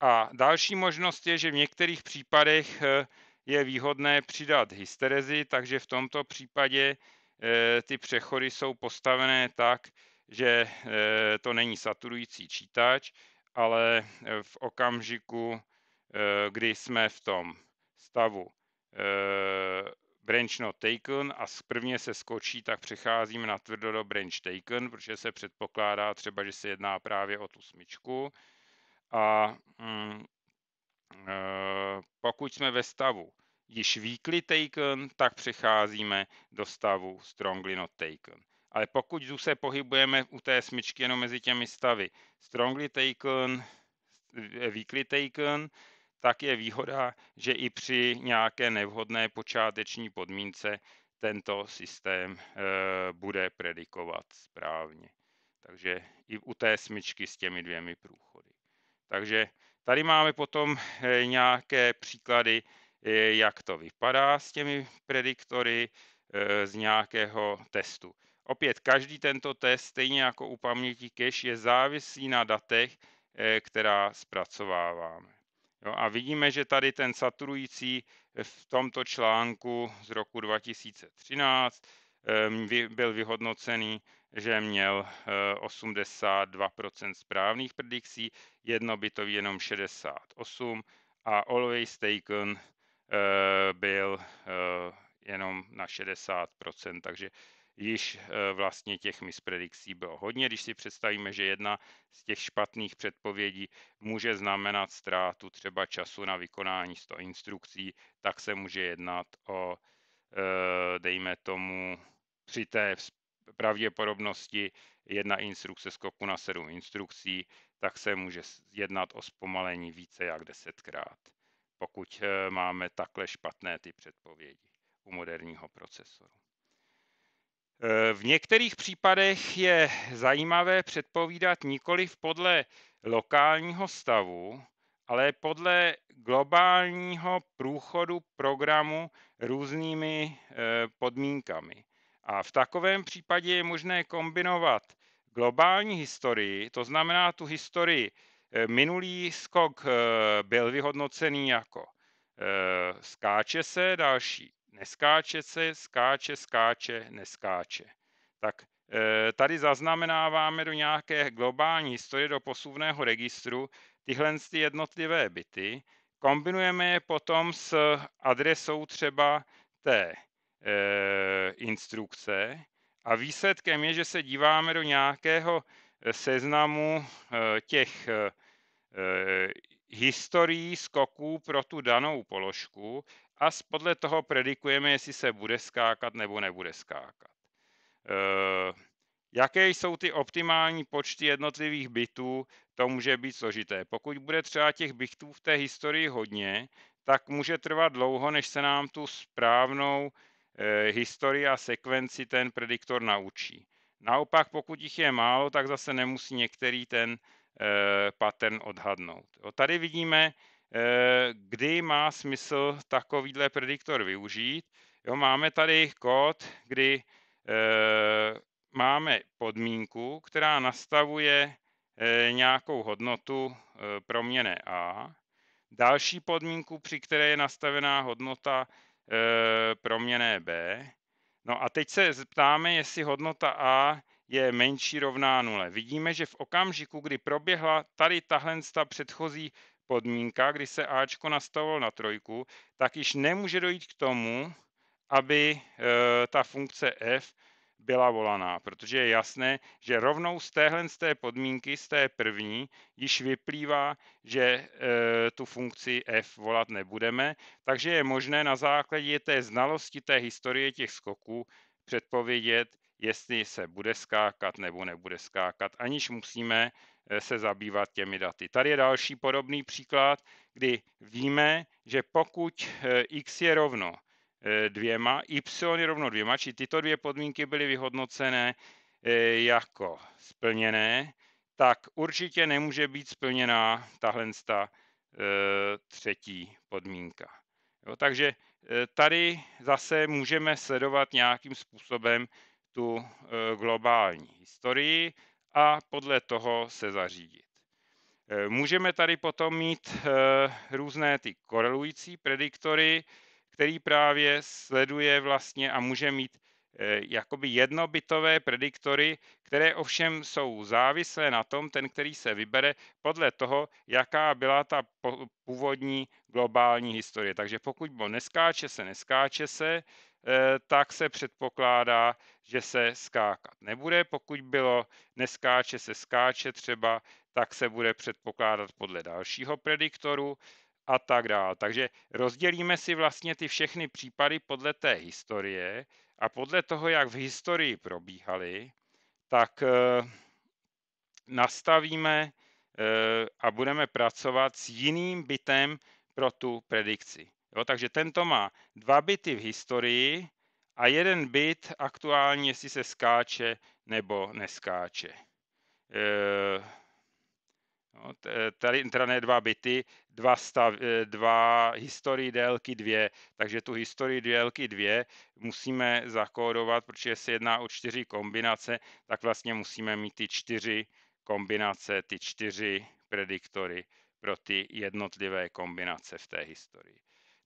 A další možnost je, že v některých případech eh, je výhodné přidat hysterezi, takže v tomto případě eh, ty přechody jsou postavené tak, že eh, to není saturující čítač, ale eh, v okamžiku, eh, kdy jsme v tom stavu eh, branch not taken a prvně se skočí, tak přecházíme na tvrdo do branch taken, protože se předpokládá třeba, že se jedná právě o tu smyčku. A mm, pokud jsme ve stavu již weakly taken, tak přecházíme do stavu strongly not taken. Ale pokud se pohybujeme u té smyčky jenom mezi těmi stavy strongly taken, eh, weakly taken, tak je výhoda, že i při nějaké nevhodné počáteční podmínce tento systém eh, bude predikovat správně. Takže i u té smyčky s těmi dvěmi průchody. Takže tady máme potom eh, nějaké příklady, jak to vypadá s těmi prediktory z nějakého testu. Opět, každý tento test, stejně jako u paměti cache, je závislý na datech, eh, která zpracováváme. Jo, a vidíme, že tady ten saturující eh, v tomto článku z roku 2013 eh, byl vyhodnocený, že měl 82% správných predikcí, jednobytový jenom 68 a always taken byl jenom na 60%, takže již eh, vlastně těch mispredikcí bylo hodně. Když si představíme, že jedna z těch špatných předpovědí může znamenat ztrátu třeba času na vykonání 100 instrukcí, tak se může jednat o, eh, dejme tomu, při té pravděpodobnosti jedna instrukce skoku na 7 instrukcí, tak se může jednat o zpomalení více jak desetkrát, pokud eh, máme takhle špatné ty předpovědi u moderního procesoru. Eh, v některých případech je zajímavé předpovídat nikoli podle lokálního stavu, ale podle globálního průchodu programu různými eh, podmínkami. A v takovém případě je možné kombinovat globální historii, to znamená tu historii, eh, minulý skok byl vyhodnocený jako skáče se, další neskáče se, skáče, skáče, neskáče. Tak e, tady zaznamenáváme do nějaké globální historie, do posuvného registru tyhle ty jednotlivé byty, kombinujeme je potom s adresou třeba té e, instrukce a výsledkem je, že se díváme do nějakého e, seznamu e, těch e, e, historií skoků pro tu danou položku a podle toho predikujeme, jestli se bude skákat nebo nebude skákat. Eh, jaké jsou ty optimální počty jednotlivých bitů, to může být složité. Pokud bude třeba těch bitů v té historii hodně, tak může trvat dlouho, než se nám tu správnou eh, historii a sekvenci ten prediktor naučí. Naopak, pokud jich je málo, tak zase nemusí některý ten eh, pattern odhadnout. tady vidíme Eh, kdy má smysl takovýhle prediktor využít. Jo, máme tady kód, kdy eh, máme podmínku, která nastavuje eh, nějakou hodnotu proměny A. Další podmínku, při které je nastavená hodnota proměné B. No a teď se zeptáme, jestli hodnota A je menší rovná nule. Vidíme, že v okamžiku, kdy proběhla tady tahle předchozí podmínka, kdy se Ačko nastavoval na trojku, tak již nemůže dojít k tomu, aby eh, ta funkce f byla volaná, protože je jasné, že rovnou z téhle z té podmínky, z té první, již vyplývá, že e, tu funkci f volat nebudeme, takže je možné na základě té znalosti té historie těch skoků předpovědět, jestli se bude skákat nebo nebude skákat, aniž musíme se zabývat těmi daty. Tady je další podobný příklad, kdy víme, že pokud eh, x je rovno eh, dvěma, y je rovno dvěma, či tyto dvě podmínky byly vyhodnocené eh, jako splněné, tak určitě nemůže být splněná tahle třetí podmínka. Jo, takže tady zase můžeme sledovat nějakým způsobem tu globální historii, a podle toho se zařídit. Eh, můžeme tady potom mít eh, různé ty korelující prediktory, který právě sleduje vlastně a může mít eh, jakoby jednobytové prediktory, které ovšem jsou závislé na tom, ten, který se vybere, podle toho, jaká byla ta původní globální historie. Takže pokud bylo neskáče se, neskáče se, Eh, tak se předpokládá, že se skákat nebude. Pokud bylo neskáče se skáče třeba, tak se bude předpokládat podle dalšího prediktoru a tak dále. Takže rozdělíme si vlastně ty všechny případy podle té historie a podle toho, jak v historii probíhaly, tak eh, nastavíme eh, a budeme pracovat s jiným bytem pro tu predikci. Jo, takže tento má dva byty v historii a jeden bit aktuálně, jestli se skáče nebo neskáče. E- No, tady teda ne dva byty, dva, stav, eh, dva historii délky dvě, takže tu historii délky dvě musíme zakódovat, protože se jedná o čtyři kombinace, tak vlastně musíme mít ty čtyři kombinace, ty čtyři prediktory pro ty jednotlivé kombinace v té historii.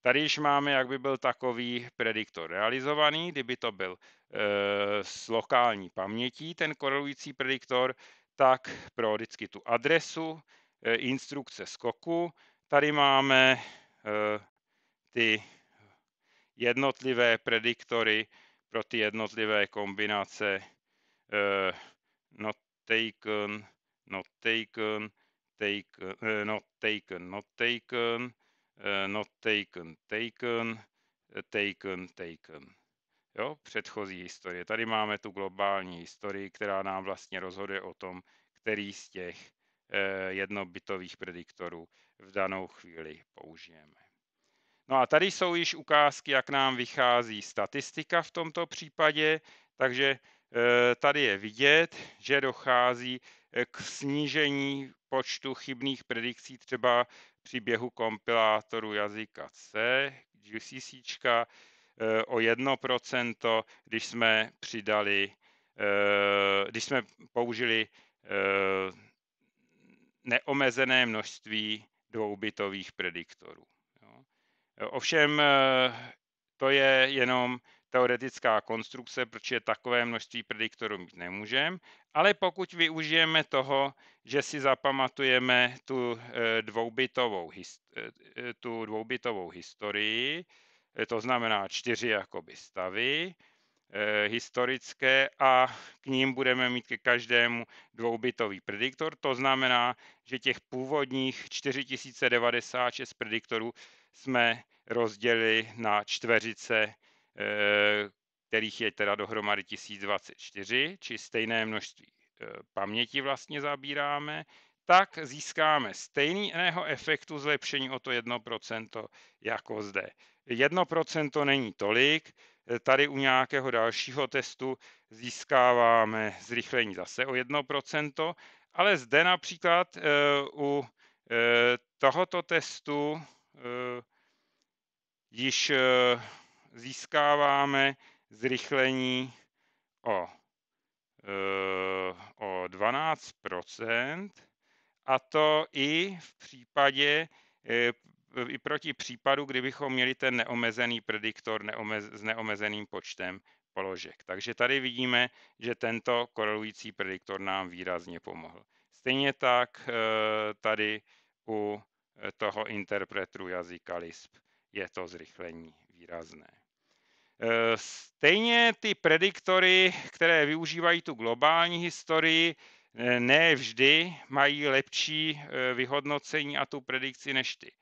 Tady již máme, jak by byl takový prediktor realizovaný, kdyby to byl e, eh, s lokální pamětí ten korelující prediktor, tak pro vždycky tu adresu, e, instrukce skoku, tady máme e, ty jednotlivé prediktory pro ty jednotlivé kombinace e, not taken, not taken, take, not taken, not taken, Eh, not taken, taken, eh, taken, taken. Jo, předchozí historie. Tady máme tu globální historii, která nám vlastně rozhoduje o tom, který z těch eh, jednobytových prediktorů v danou chvíli použijeme. No a tady jsou již ukázky, jak nám vychází statistika v tomto případě, takže tady je vidět, že dochází k snížení počtu chybných predikcí třeba při běhu kompilátoru jazyka C, GCC, eh, o 1%, když jsme přidali, eh, když jsme použili eh, neomezené množství dvoubytových prediktorů. Ovšem to je jenom teoretická konstrukce, protože takové množství prediktorů mít nemůžeme, ale pokud využijeme toho, že si zapamatujeme tu eh, dvoubitovou eh, eh, tu dvoubitovou historii, to znamená čtyři jakoby stavy, historické a k ním budeme mít ke každému dvoubitový prediktor. To znamená, že těch původních 4096 prediktorů jsme rozdělili na čtveřice Eh, kterých je teda dohromady 1024, či stejné množství eh, paměti vlastně zabíráme, tak získáme stejného efektu zlepšení o to 1% jako zde. 1% není tolik, eh, tady u nějakého dalšího testu získáváme zrychlení zase o 1%, ale zde například u tohoto testu již získáváme zrychlení o, e, o 12 a to i v případě, e, i proti případu, kdybychom měli ten neomezený prediktor neomez, s neomezeným počtem položek. Takže tady vidíme, že tento korelující prediktor nám výrazně pomohl. Stejně tak e, tady u toho interpretru jazyka LISP je to zrychlení výrazné. Eh, stejně ty prediktory, které využívají tu globální historii, eh, ne vždy mají lepší eh, vyhodnocení a tu predikci než ty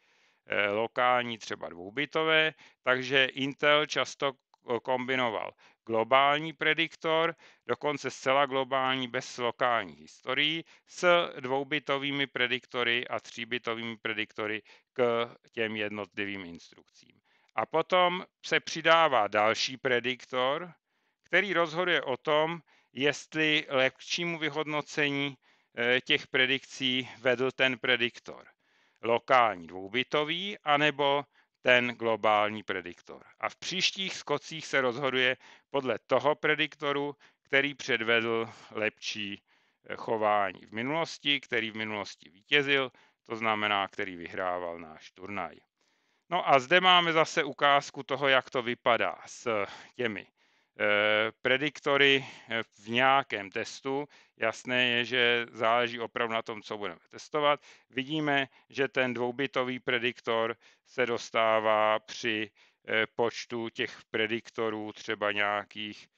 lokální, třeba dvoubytové, takže Intel často kombinoval globální prediktor, dokonce zcela globální bez lokální historií, s dvoubytovými prediktory a tříbytovými prediktory k těm jednotlivým instrukcím. A potom se přidává další prediktor, který rozhoduje o tom, jestli lepšímu vyhodnocení eh, těch predikcí vedl ten prediktor lokální dvoubytový anebo ten globální prediktor. A v příštích skocích se rozhoduje podle toho prediktoru, který předvedl lepší eh, chování v minulosti, který v minulosti vítězil, to znamená, který vyhrával náš turnaj. No a zde máme zase ukázku toho, jak to vypadá s eh, těmi eh, prediktory eh, v nějakém testu. Jasné je, že záleží opravdu na tom, co budeme testovat. Vidíme, že ten dvoubitový prediktor se dostává při počtu těch prediktorů třeba nějakých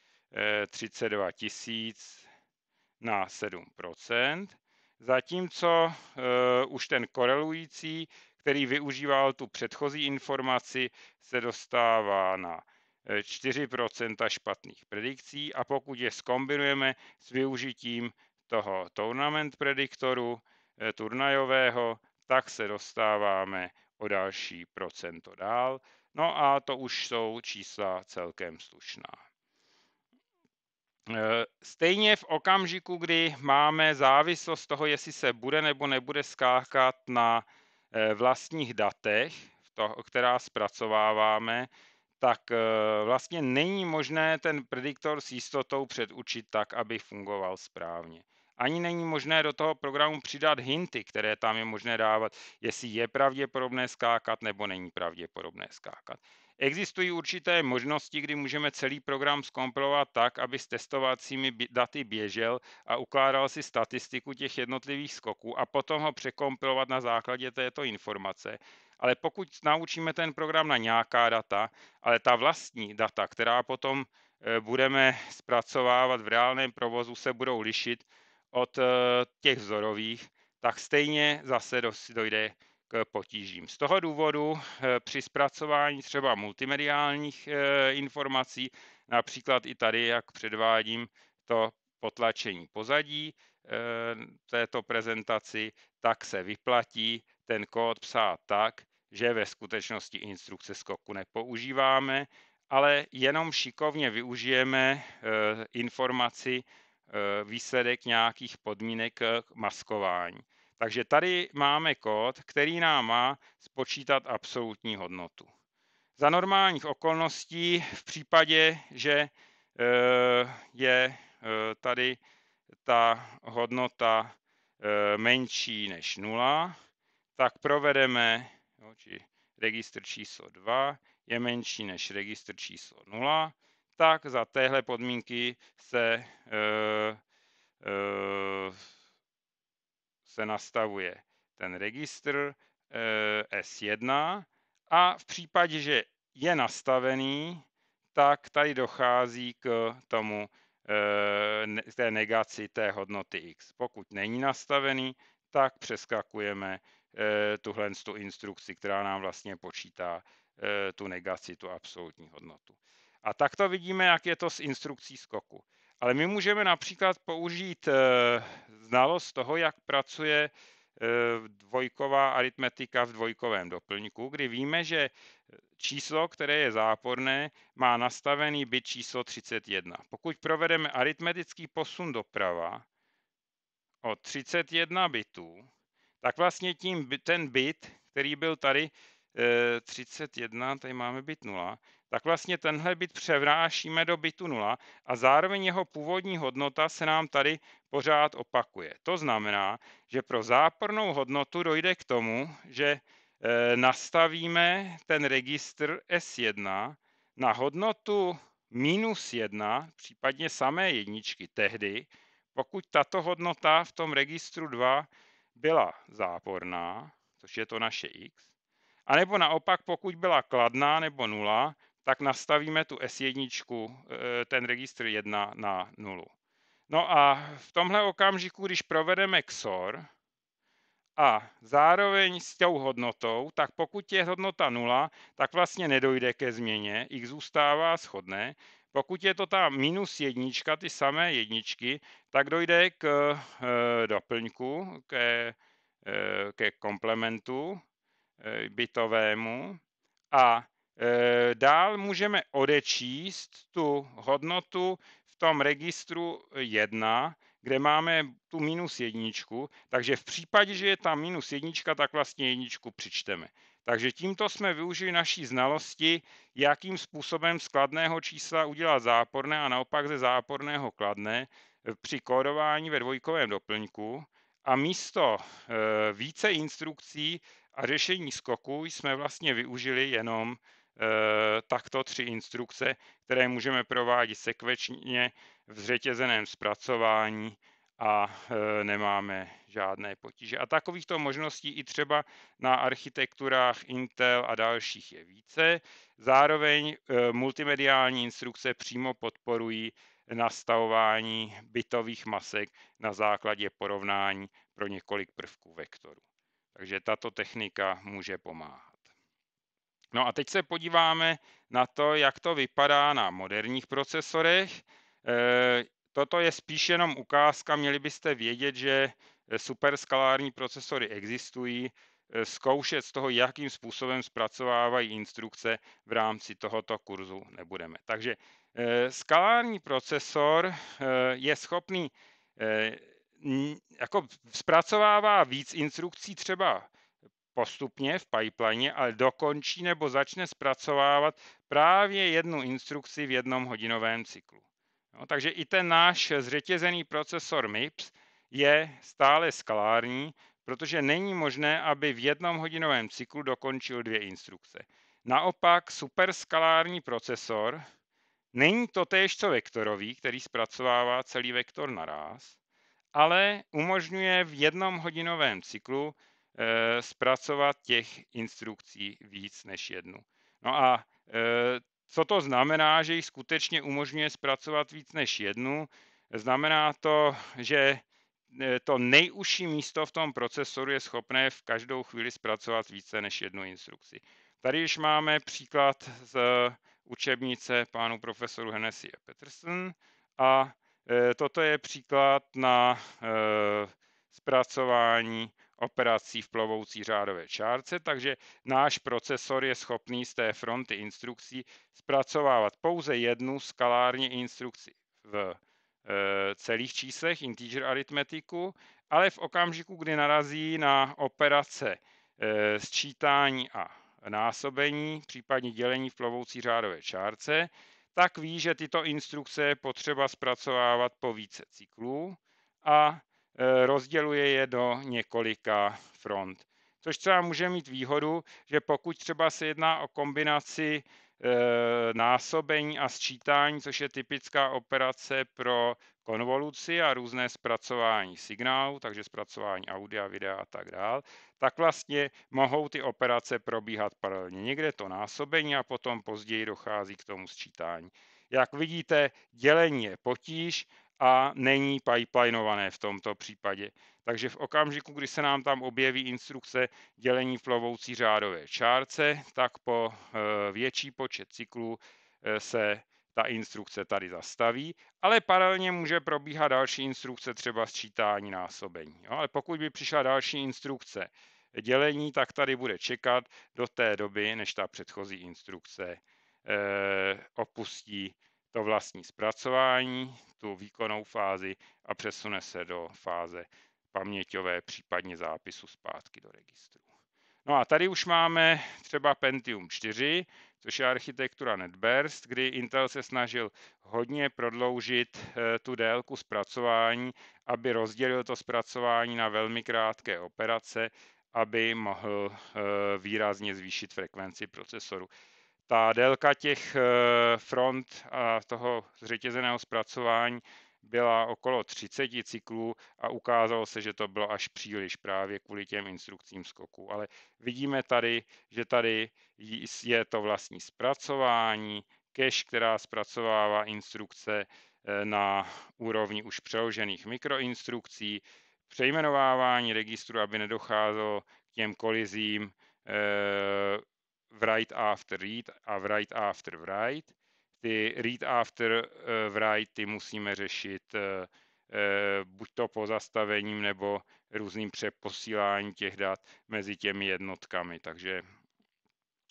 32 tisíc na 7 zatímco už ten korelující který využíval tu předchozí informaci, se dostává na 4 eh, špatných predikcí a pokud je skombinujeme s využitím toho tournament prediktoru eh, turnajového, tak se dostáváme o další procento dál. No a to už jsou čísla celkem slušná. Eh, stejně v okamžiku, kdy máme závislost toho, jestli se bude nebo nebude skákat na Eh, vlastních datech, to, která zpracováváme, tak eh, vlastně není možné ten prediktor s jistotou předučit tak, aby fungoval správně. Ani není možné do toho programu přidat hinty, které tam je možné dávat, jestli je pravděpodobné skákat nebo není pravděpodobné skákat. Existují určité možnosti, kdy můžeme celý program zkompilovat tak, aby s testovacími daty běžel a ukládal si statistiku těch jednotlivých skoků a potom ho překompilovat na základě této informace. Ale pokud naučíme ten program na nějaká data, ale ta vlastní data, která potom eh, budeme zpracovávat v reálném provozu, se budou lišit od eh, těch vzorových, tak stejně zase dojde k potížím. Z toho důvodu eh, při zpracování třeba multimediálních eh, informací, například i tady, jak předvádím to potlačení pozadí eh, této prezentaci, tak se vyplatí ten kód psát tak, že ve skutečnosti instrukce skoku nepoužíváme, ale jenom šikovně využijeme informaci výsledek nějakých podmínek maskování. Takže tady máme kód, který nám má spočítat absolutní hodnotu. Za normálních okolností v případě, že eh, je eh, tady ta hodnota eh, menší než 0, tak provedeme, či registr číslo 2 je menší než registr číslo 0, tak za téhle podmínky se se nastavuje ten registr eh, S1 a v případě, že je nastavený, tak tady dochází k tomu k eh, té negaci té hodnoty x. Pokud není nastavený, tak přeskakujeme eh, tuhle tu instrukci, která nám vlastně počítá tu negaci, tu absolutní hodnotu. A takto vidíme, jak je to s instrukcí skoku. Ale my můžeme například použít eh, znalost toho, jak pracuje eh, dvojková aritmetika v dvojkovém doplňku, kdy víme, že eh, číslo, které je záporné, má nastavený byt číslo 31. Pokud provedeme aritmetický posun doprava o 31 bitů, tak vlastně tím ten bit, který byl tady 31, tady máme bit 0, tak vlastně tenhle byt převrášíme do bytu 0 a zároveň jeho původní hodnota se nám tady pořád opakuje. To znamená, že pro zápornou hodnotu dojde k tomu, že eh, nastavíme ten registr S1 na hodnotu minus 1, případně samé jedničky tehdy, pokud tato hodnota v tom registru 2 byla záporná, což je to naše x, anebo naopak, pokud byla kladná nebo nula, tak nastavíme tu S1, eh, ten registr 1 na 0. No a v tomhle okamžiku, když provedeme XOR a zároveň s tou hodnotou, tak pokud je hodnota 0, tak vlastně nedojde ke změně, x zůstává shodné. Pokud je to ta minus jednička, ty samé jedničky, tak dojde k eh, doplňku, ke, eh, ke komplementu bytovému a Eh, dál můžeme odečíst tu hodnotu v tom registru 1, kde máme tu minus jedničku, takže v případě, že je tam minus jednička, tak vlastně jedničku přičteme. Takže tímto jsme využili naší znalosti, jakým způsobem z kladného čísla udělat záporné a naopak ze záporného kladné eh, při kódování ve dvojkovém doplňku. A místo eh, více instrukcí a řešení skoku jsme vlastně využili jenom Eh, takto tři instrukce, které můžeme provádět sekvečně v zřetězeném zpracování a eh, nemáme žádné potíže. A takovýchto možností i třeba na architekturách Intel a dalších je více. Zároveň eh, multimediální instrukce přímo podporují nastavování bytových masek na základě porovnání pro několik prvků vektoru. Takže tato technika může pomáhat. No a teď se podíváme na to, jak to vypadá na moderních procesorech. Eh, toto je spíš jenom ukázka, měli byste vědět, že eh, superskalární procesory existují, eh, zkoušet z toho, jakým způsobem zpracovávají instrukce v rámci tohoto kurzu nebudeme. Takže skalární procesor je schopný jako zpracovává víc instrukcí třeba postupně v pipeline, ale dokončí nebo začne zpracovávat právě jednu instrukci v jednom hodinovém cyklu. No, takže i ten náš zřetězený procesor MIPS je stále skalární, protože není možné, aby v jednom hodinovém cyklu dokončil dvě instrukce. Naopak superskalární procesor není to též co vektorový, který zpracovává celý vektor naraz, ale umožňuje v jednom hodinovém cyklu Eh, zpracovat těch instrukcí víc než jednu. No a eh, co to znamená, že jich skutečně umožňuje zpracovat víc než jednu? Znamená to, že eh, to nejužší místo v tom procesoru je schopné v každou chvíli zpracovat více než jednu instrukci. Tady již máme příklad z učebnice pánu profesoru Hennessy a Peterson a toto je příklad na zpracování operací v plovoucí řádové čárce, takže náš procesor je schopný z té fronty instrukcí zpracovávat pouze jednu skalární instrukci v e, celých číslech, integer aritmetiku, ale v okamžiku, kdy narazí na operace e, sčítání a násobení, případně dělení v plovoucí řádové čárce, tak ví, že tyto instrukce je potřeba zpracovávat po více cyklů a Eh, rozděluje je do několika front. Což třeba může mít výhodu, že pokud třeba se jedná o kombinaci eh, násobení a sčítání, což je typická operace pro konvoluci a různé zpracování signálu, takže zpracování audia, videa a tak dále, tak vlastně mohou ty operace probíhat paralelně. Někde to násobení a potom později dochází k tomu sčítání. Jak vidíte, dělení je potíž a není pipelinované v tomto případě. Takže v okamžiku, kdy se nám tam objeví instrukce dělení plovoucí řádové čárce, tak po eh, větší počet cyklů eh, se ta instrukce tady zastaví, ale paralelně může probíhat další instrukce, třeba sčítání násobení. Jo, no, ale pokud by přišla další instrukce dělení, tak tady bude čekat do té doby, než ta předchozí instrukce eh, opustí to vlastní zpracování, tu výkonnou fázi a přesune se do fáze paměťové, případně zápisu zpátky do registru. No a tady už máme třeba Pentium 4, což je architektura NetBurst, kdy Intel se snažil hodně prodloužit eh, tu délku zpracování, aby rozdělil to zpracování na velmi krátké operace, aby mohl eh, výrazně zvýšit frekvenci procesoru ta délka těch eh, front a toho zřetězeného zpracování byla okolo 30 cyklů a ukázalo se, že to bylo až příliš právě kvůli těm instrukcím skoku. Ale vidíme tady, že tady je to vlastní zpracování, cache, která zpracovává instrukce eh, na úrovni už přeložených mikroinstrukcí, přejmenovávání registru, aby nedocházelo k těm kolizím eh, write after read a write after write. Ty read after eh, write ty musíme řešit eh, eh, buď to pozastavením nebo různým přeposíláním těch dat mezi těmi jednotkami. Takže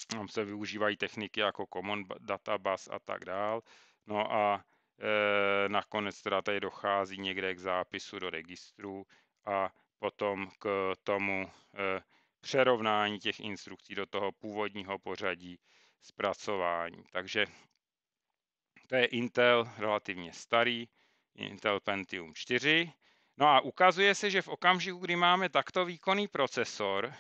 tam se využívají techniky jako Common Database a tak dál. No a e, nakonec teda tady dochází někde k zápisu do registru a potom k tomu e, přerovnání těch instrukcí do toho původního pořadí zpracování. Takže to je Intel relativně starý, Intel Pentium 4. No a ukazuje se, že v okamžiku, kdy máme takto výkonný procesor,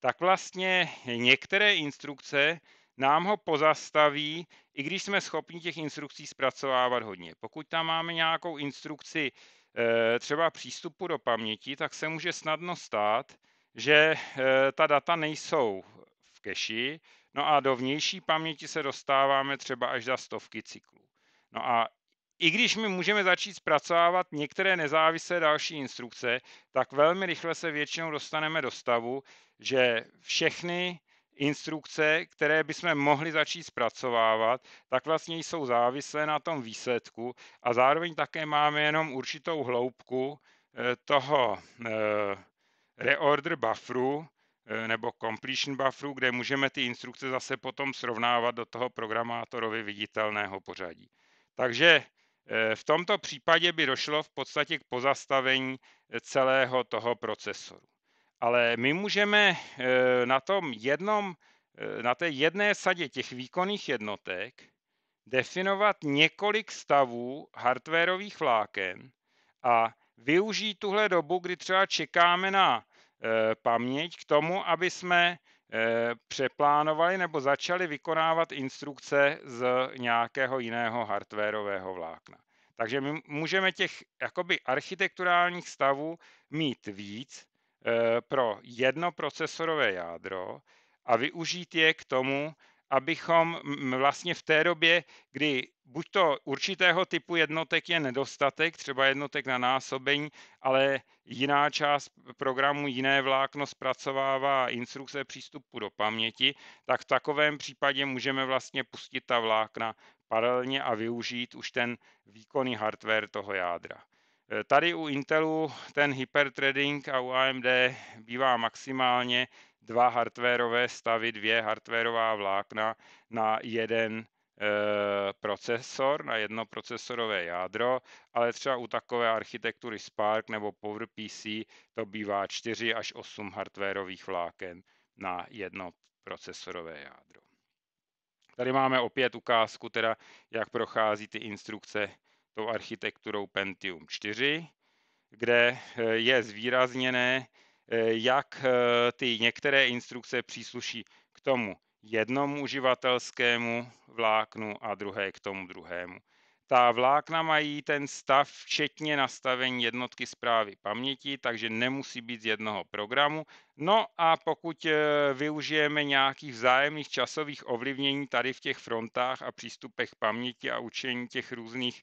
tak vlastně některé instrukce nám ho pozastaví, i když jsme schopni těch instrukcí zpracovávat hodně. Pokud tam máme nějakou instrukci eh, třeba přístupu do paměti, tak se může snadno stát, že eh, ta data nejsou v keši, no a do vnější paměti se dostáváme třeba až za stovky cyklů. No a i když my můžeme začít zpracovávat některé nezávislé další instrukce, tak velmi rychle se většinou dostaneme do stavu, že všechny instrukce, které bychom mohli začít zpracovávat, tak vlastně jsou závislé na tom výsledku a zároveň také máme jenom určitou hloubku eh, toho eh, reorder bufferu eh, nebo completion bufferu, kde můžeme ty instrukce zase potom srovnávat do toho programátorovi viditelného pořadí. Takže eh, v tomto případě by došlo v podstatě k pozastavení eh, celého toho procesoru. Ale my můžeme na tom jednom, na té jedné sadě těch výkonných jednotek definovat několik stavů hardwareových vláken a využít tuhle dobu, kdy třeba čekáme na Eh, paměť k tomu, aby jsme eh, přeplánovali nebo začali vykonávat instrukce z nějakého jiného hardwareového vlákna. Takže my můžeme těch jakoby architekturálních stavů mít víc eh, pro jedno procesorové jádro a využít je k tomu, abychom vlastně v té době, kdy buď to určitého typu jednotek je nedostatek, třeba jednotek na násobení, ale jiná část programu, jiné vlákno zpracovává instrukce přístupu do paměti, tak v takovém případě můžeme vlastně pustit ta vlákna paralelně a využít už ten výkonný hardware toho jádra. E, tady u Intelu ten hyperthreading a u AMD bývá maximálně dva hardwareové stavy, dvě hardwareová vlákna na jeden eh, procesor, na jedno procesorové jádro, ale třeba u takové architektury Spark nebo PowerPC to bývá 4 až 8 hardwareových vláken na jedno procesorové jádro. Tady máme opět ukázku, teda, jak prochází ty instrukce tou architekturou Pentium 4, kde eh, je zvýrazněné, Eh, jak eh, ty některé instrukce přísluší k tomu jednomu uživatelskému vláknu a druhé k tomu druhému. Ta vlákna mají ten stav včetně nastavení jednotky zprávy paměti, takže nemusí být z jednoho programu. No a pokud eh, využijeme nějakých vzájemných časových ovlivnění tady v těch frontách a přístupech paměti a učení těch různých,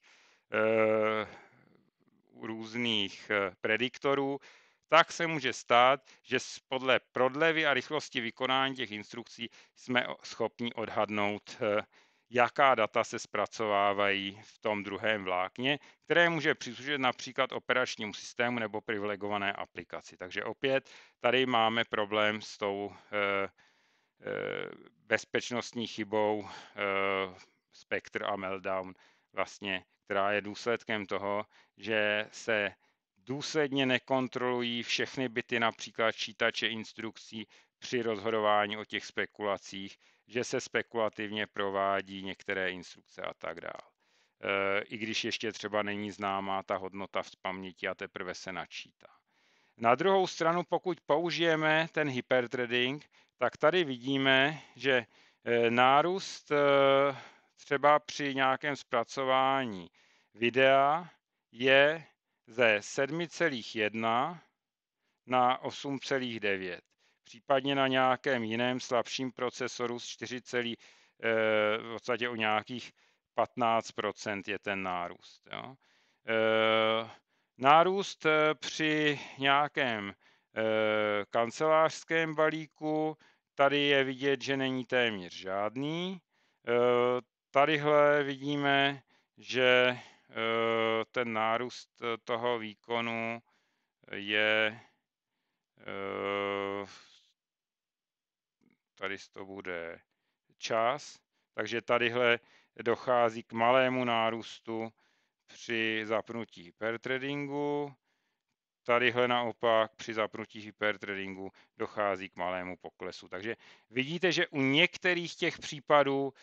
různých prediktorů, tak se může stát, že podle prodlevy a rychlosti vykonání těch instrukcí jsme schopni odhadnout, eh, jaká data se zpracovávají v tom druhém vlákně, které může příslušet například operačnímu systému nebo privilegované aplikaci. Takže opět tady máme problém s tou eh, eh, bezpečnostní chybou Spectre a Meltdown, vlastně, která je důsledkem toho, že se důsledně nekontrolují všechny byty, například čítače instrukcí při rozhodování o těch spekulacích, že se spekulativně provádí některé instrukce a tak dále. I když ještě třeba není známá ta hodnota v paměti a teprve se načítá. Na druhou stranu, pokud použijeme ten hyperthreading, tak tady vidíme, že e, nárůst e, třeba při nějakém zpracování videa je ze 7,1 na 8,9, případně na nějakém jiném slabším procesoru z 4, eh, v podstatě o nějakých 15 je ten nárůst. Jo. Eh, nárůst eh, při nějakém kancelářském balíku, tady je vidět, že není téměř žádný. Tadyhle vidíme, že Eh, ten nárůst eh, toho výkonu eh, je tady to bude čas, takže tadyhle dochází k malému nárůstu při zapnutí hypertradingu, tadyhle naopak při zapnutí hypertradingu dochází k malému poklesu. Takže vidíte, že u některých těch případů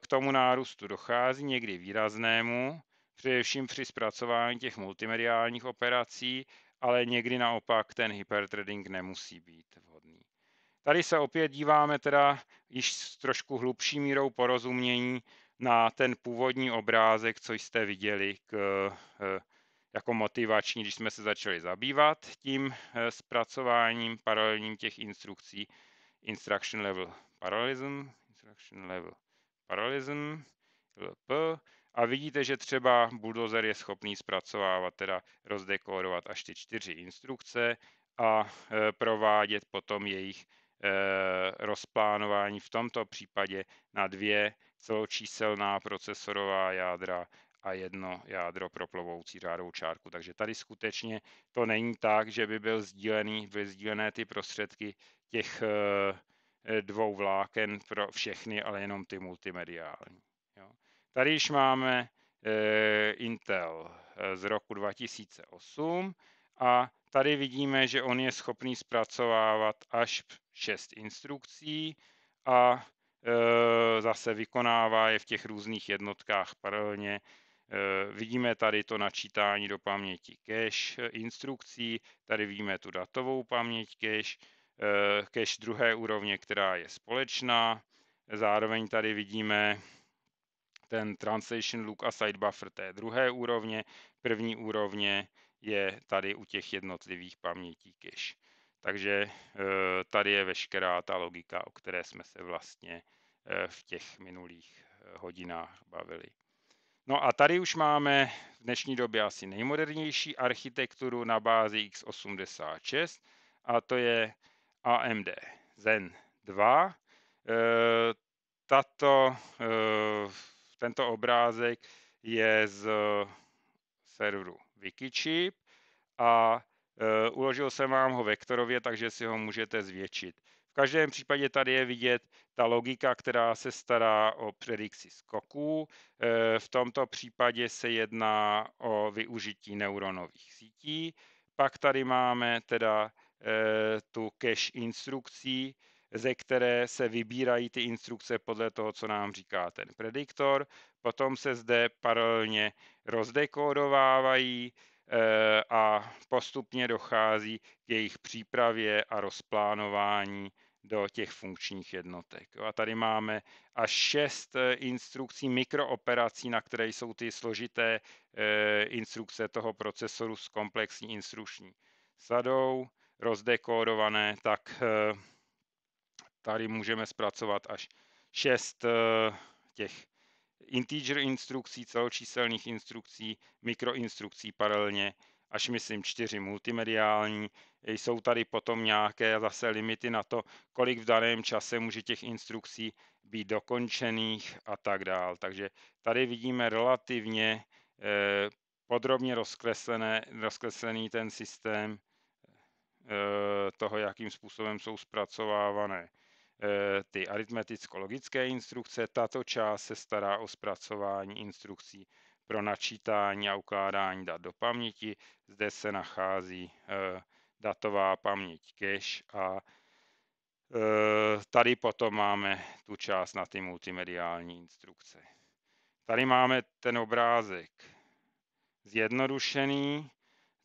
k tomu nárůstu dochází, někdy výraznému, především při zpracování těch multimediálních operací, ale někdy naopak ten hyperthreading nemusí být vhodný. Tady se opět díváme teda již s trošku hlubší mírou porozumění na ten původní obrázek, co jste viděli k, eh, jako motivační, když jsme se začali zabývat tím eh, zpracováním paralelním těch instrukcí Instruction Level Parallelism, Instruction Level Parallelism, LP, a vidíte, že třeba Bulldozer je schopný zpracovávat, teda rozdekódovat až ty čtyři instrukce a e, provádět potom jejich e, rozplánování v tomto případě na dvě celočíselná procesorová jádra a jedno jádro pro plovoucí řádovou čárku. Takže tady skutečně to není tak, že by byl sdílený, byly sdílené ty prostředky těch e, dvou vláken pro všechny, ale jenom ty multimediální. Tady již máme eh, Intel eh, z roku 2008 a tady vidíme, že on je schopný zpracovávat až 6 instrukcí a eh, zase vykonává je v těch různých jednotkách paralelně. Vidíme tady to načítání do paměti cache instrukcí, tady vidíme tu datovou paměť cache, cache druhé úrovně, která je společná. Zároveň tady vidíme ten Translation Look a Side Buffer té druhé úrovně. První úrovně je tady u těch jednotlivých pamětí cache. Takže eh, tady je veškerá ta logika, o které jsme se vlastně eh, v těch minulých eh, hodinách bavili. No a tady už máme v dnešní době asi nejmodernější architekturu na bázi x86 a to je AMD Zen 2. Tato tento obrázek je z eh, serveru Wikichip a e, uložil jsem vám ho vektorově, takže si ho můžete zvětšit. V každém případě tady je vidět ta logika, která se stará o predikci skoků. E, v tomto případě se jedná o využití neuronových sítí. Pak tady máme teda e, tu cache instrukcí, ze které se vybírají ty instrukce podle toho, co nám říká ten prediktor. Potom se zde paralelně rozdekódovávají eh, a postupně dochází k jejich přípravě a rozplánování do těch funkčních jednotek. A tady máme až šest eh, instrukcí mikrooperací, na které jsou ty složité eh, instrukce toho procesoru s komplexní instrukční sadou rozdekódované, tak Tady můžeme zpracovat až 6 eh, těch integer instrukcí, celočíselných instrukcí, mikroinstrukcí paralelně, až myslím čtyři multimediální. Jsou tady potom nějaké zase limity na to, kolik v daném čase může těch instrukcí být dokončených a tak dál. Takže tady vidíme relativně eh, podrobně rozkreslené, rozkreslený ten systém eh, toho, jakým způsobem jsou zpracovávané Eh, ty aritmeticko-logické instrukce. Tato část se stará o zpracování instrukcí pro načítání a ukládání dat do paměti. Zde se nachází eh, datová paměť cache a eh, tady potom máme tu část na ty multimediální instrukce. Tady máme ten obrázek zjednodušený,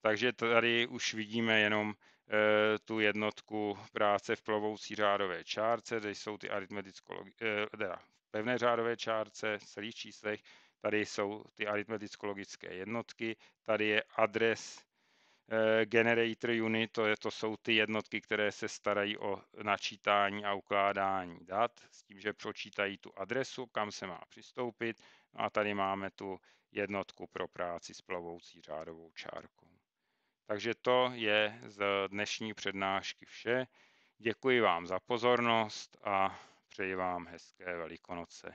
takže tady už vidíme jenom Eh, tu jednotku práce v plovoucí řádové čárce, kde jsou ty aritmeticko, eh, teda pevné řádové čárce v celých číslech, tady jsou ty aritmeticko-logické jednotky, tady je adres eh, generator unit, to, je, to jsou ty jednotky, které se starají o načítání a ukládání dat, s tím, že pročítají tu adresu, kam se má přistoupit. No a tady máme tu jednotku pro práci s plovoucí řádovou čárkou. Takže to je z dnešní přednášky vše. Děkuji vám za pozornost a přeji vám hezké Velikonoce.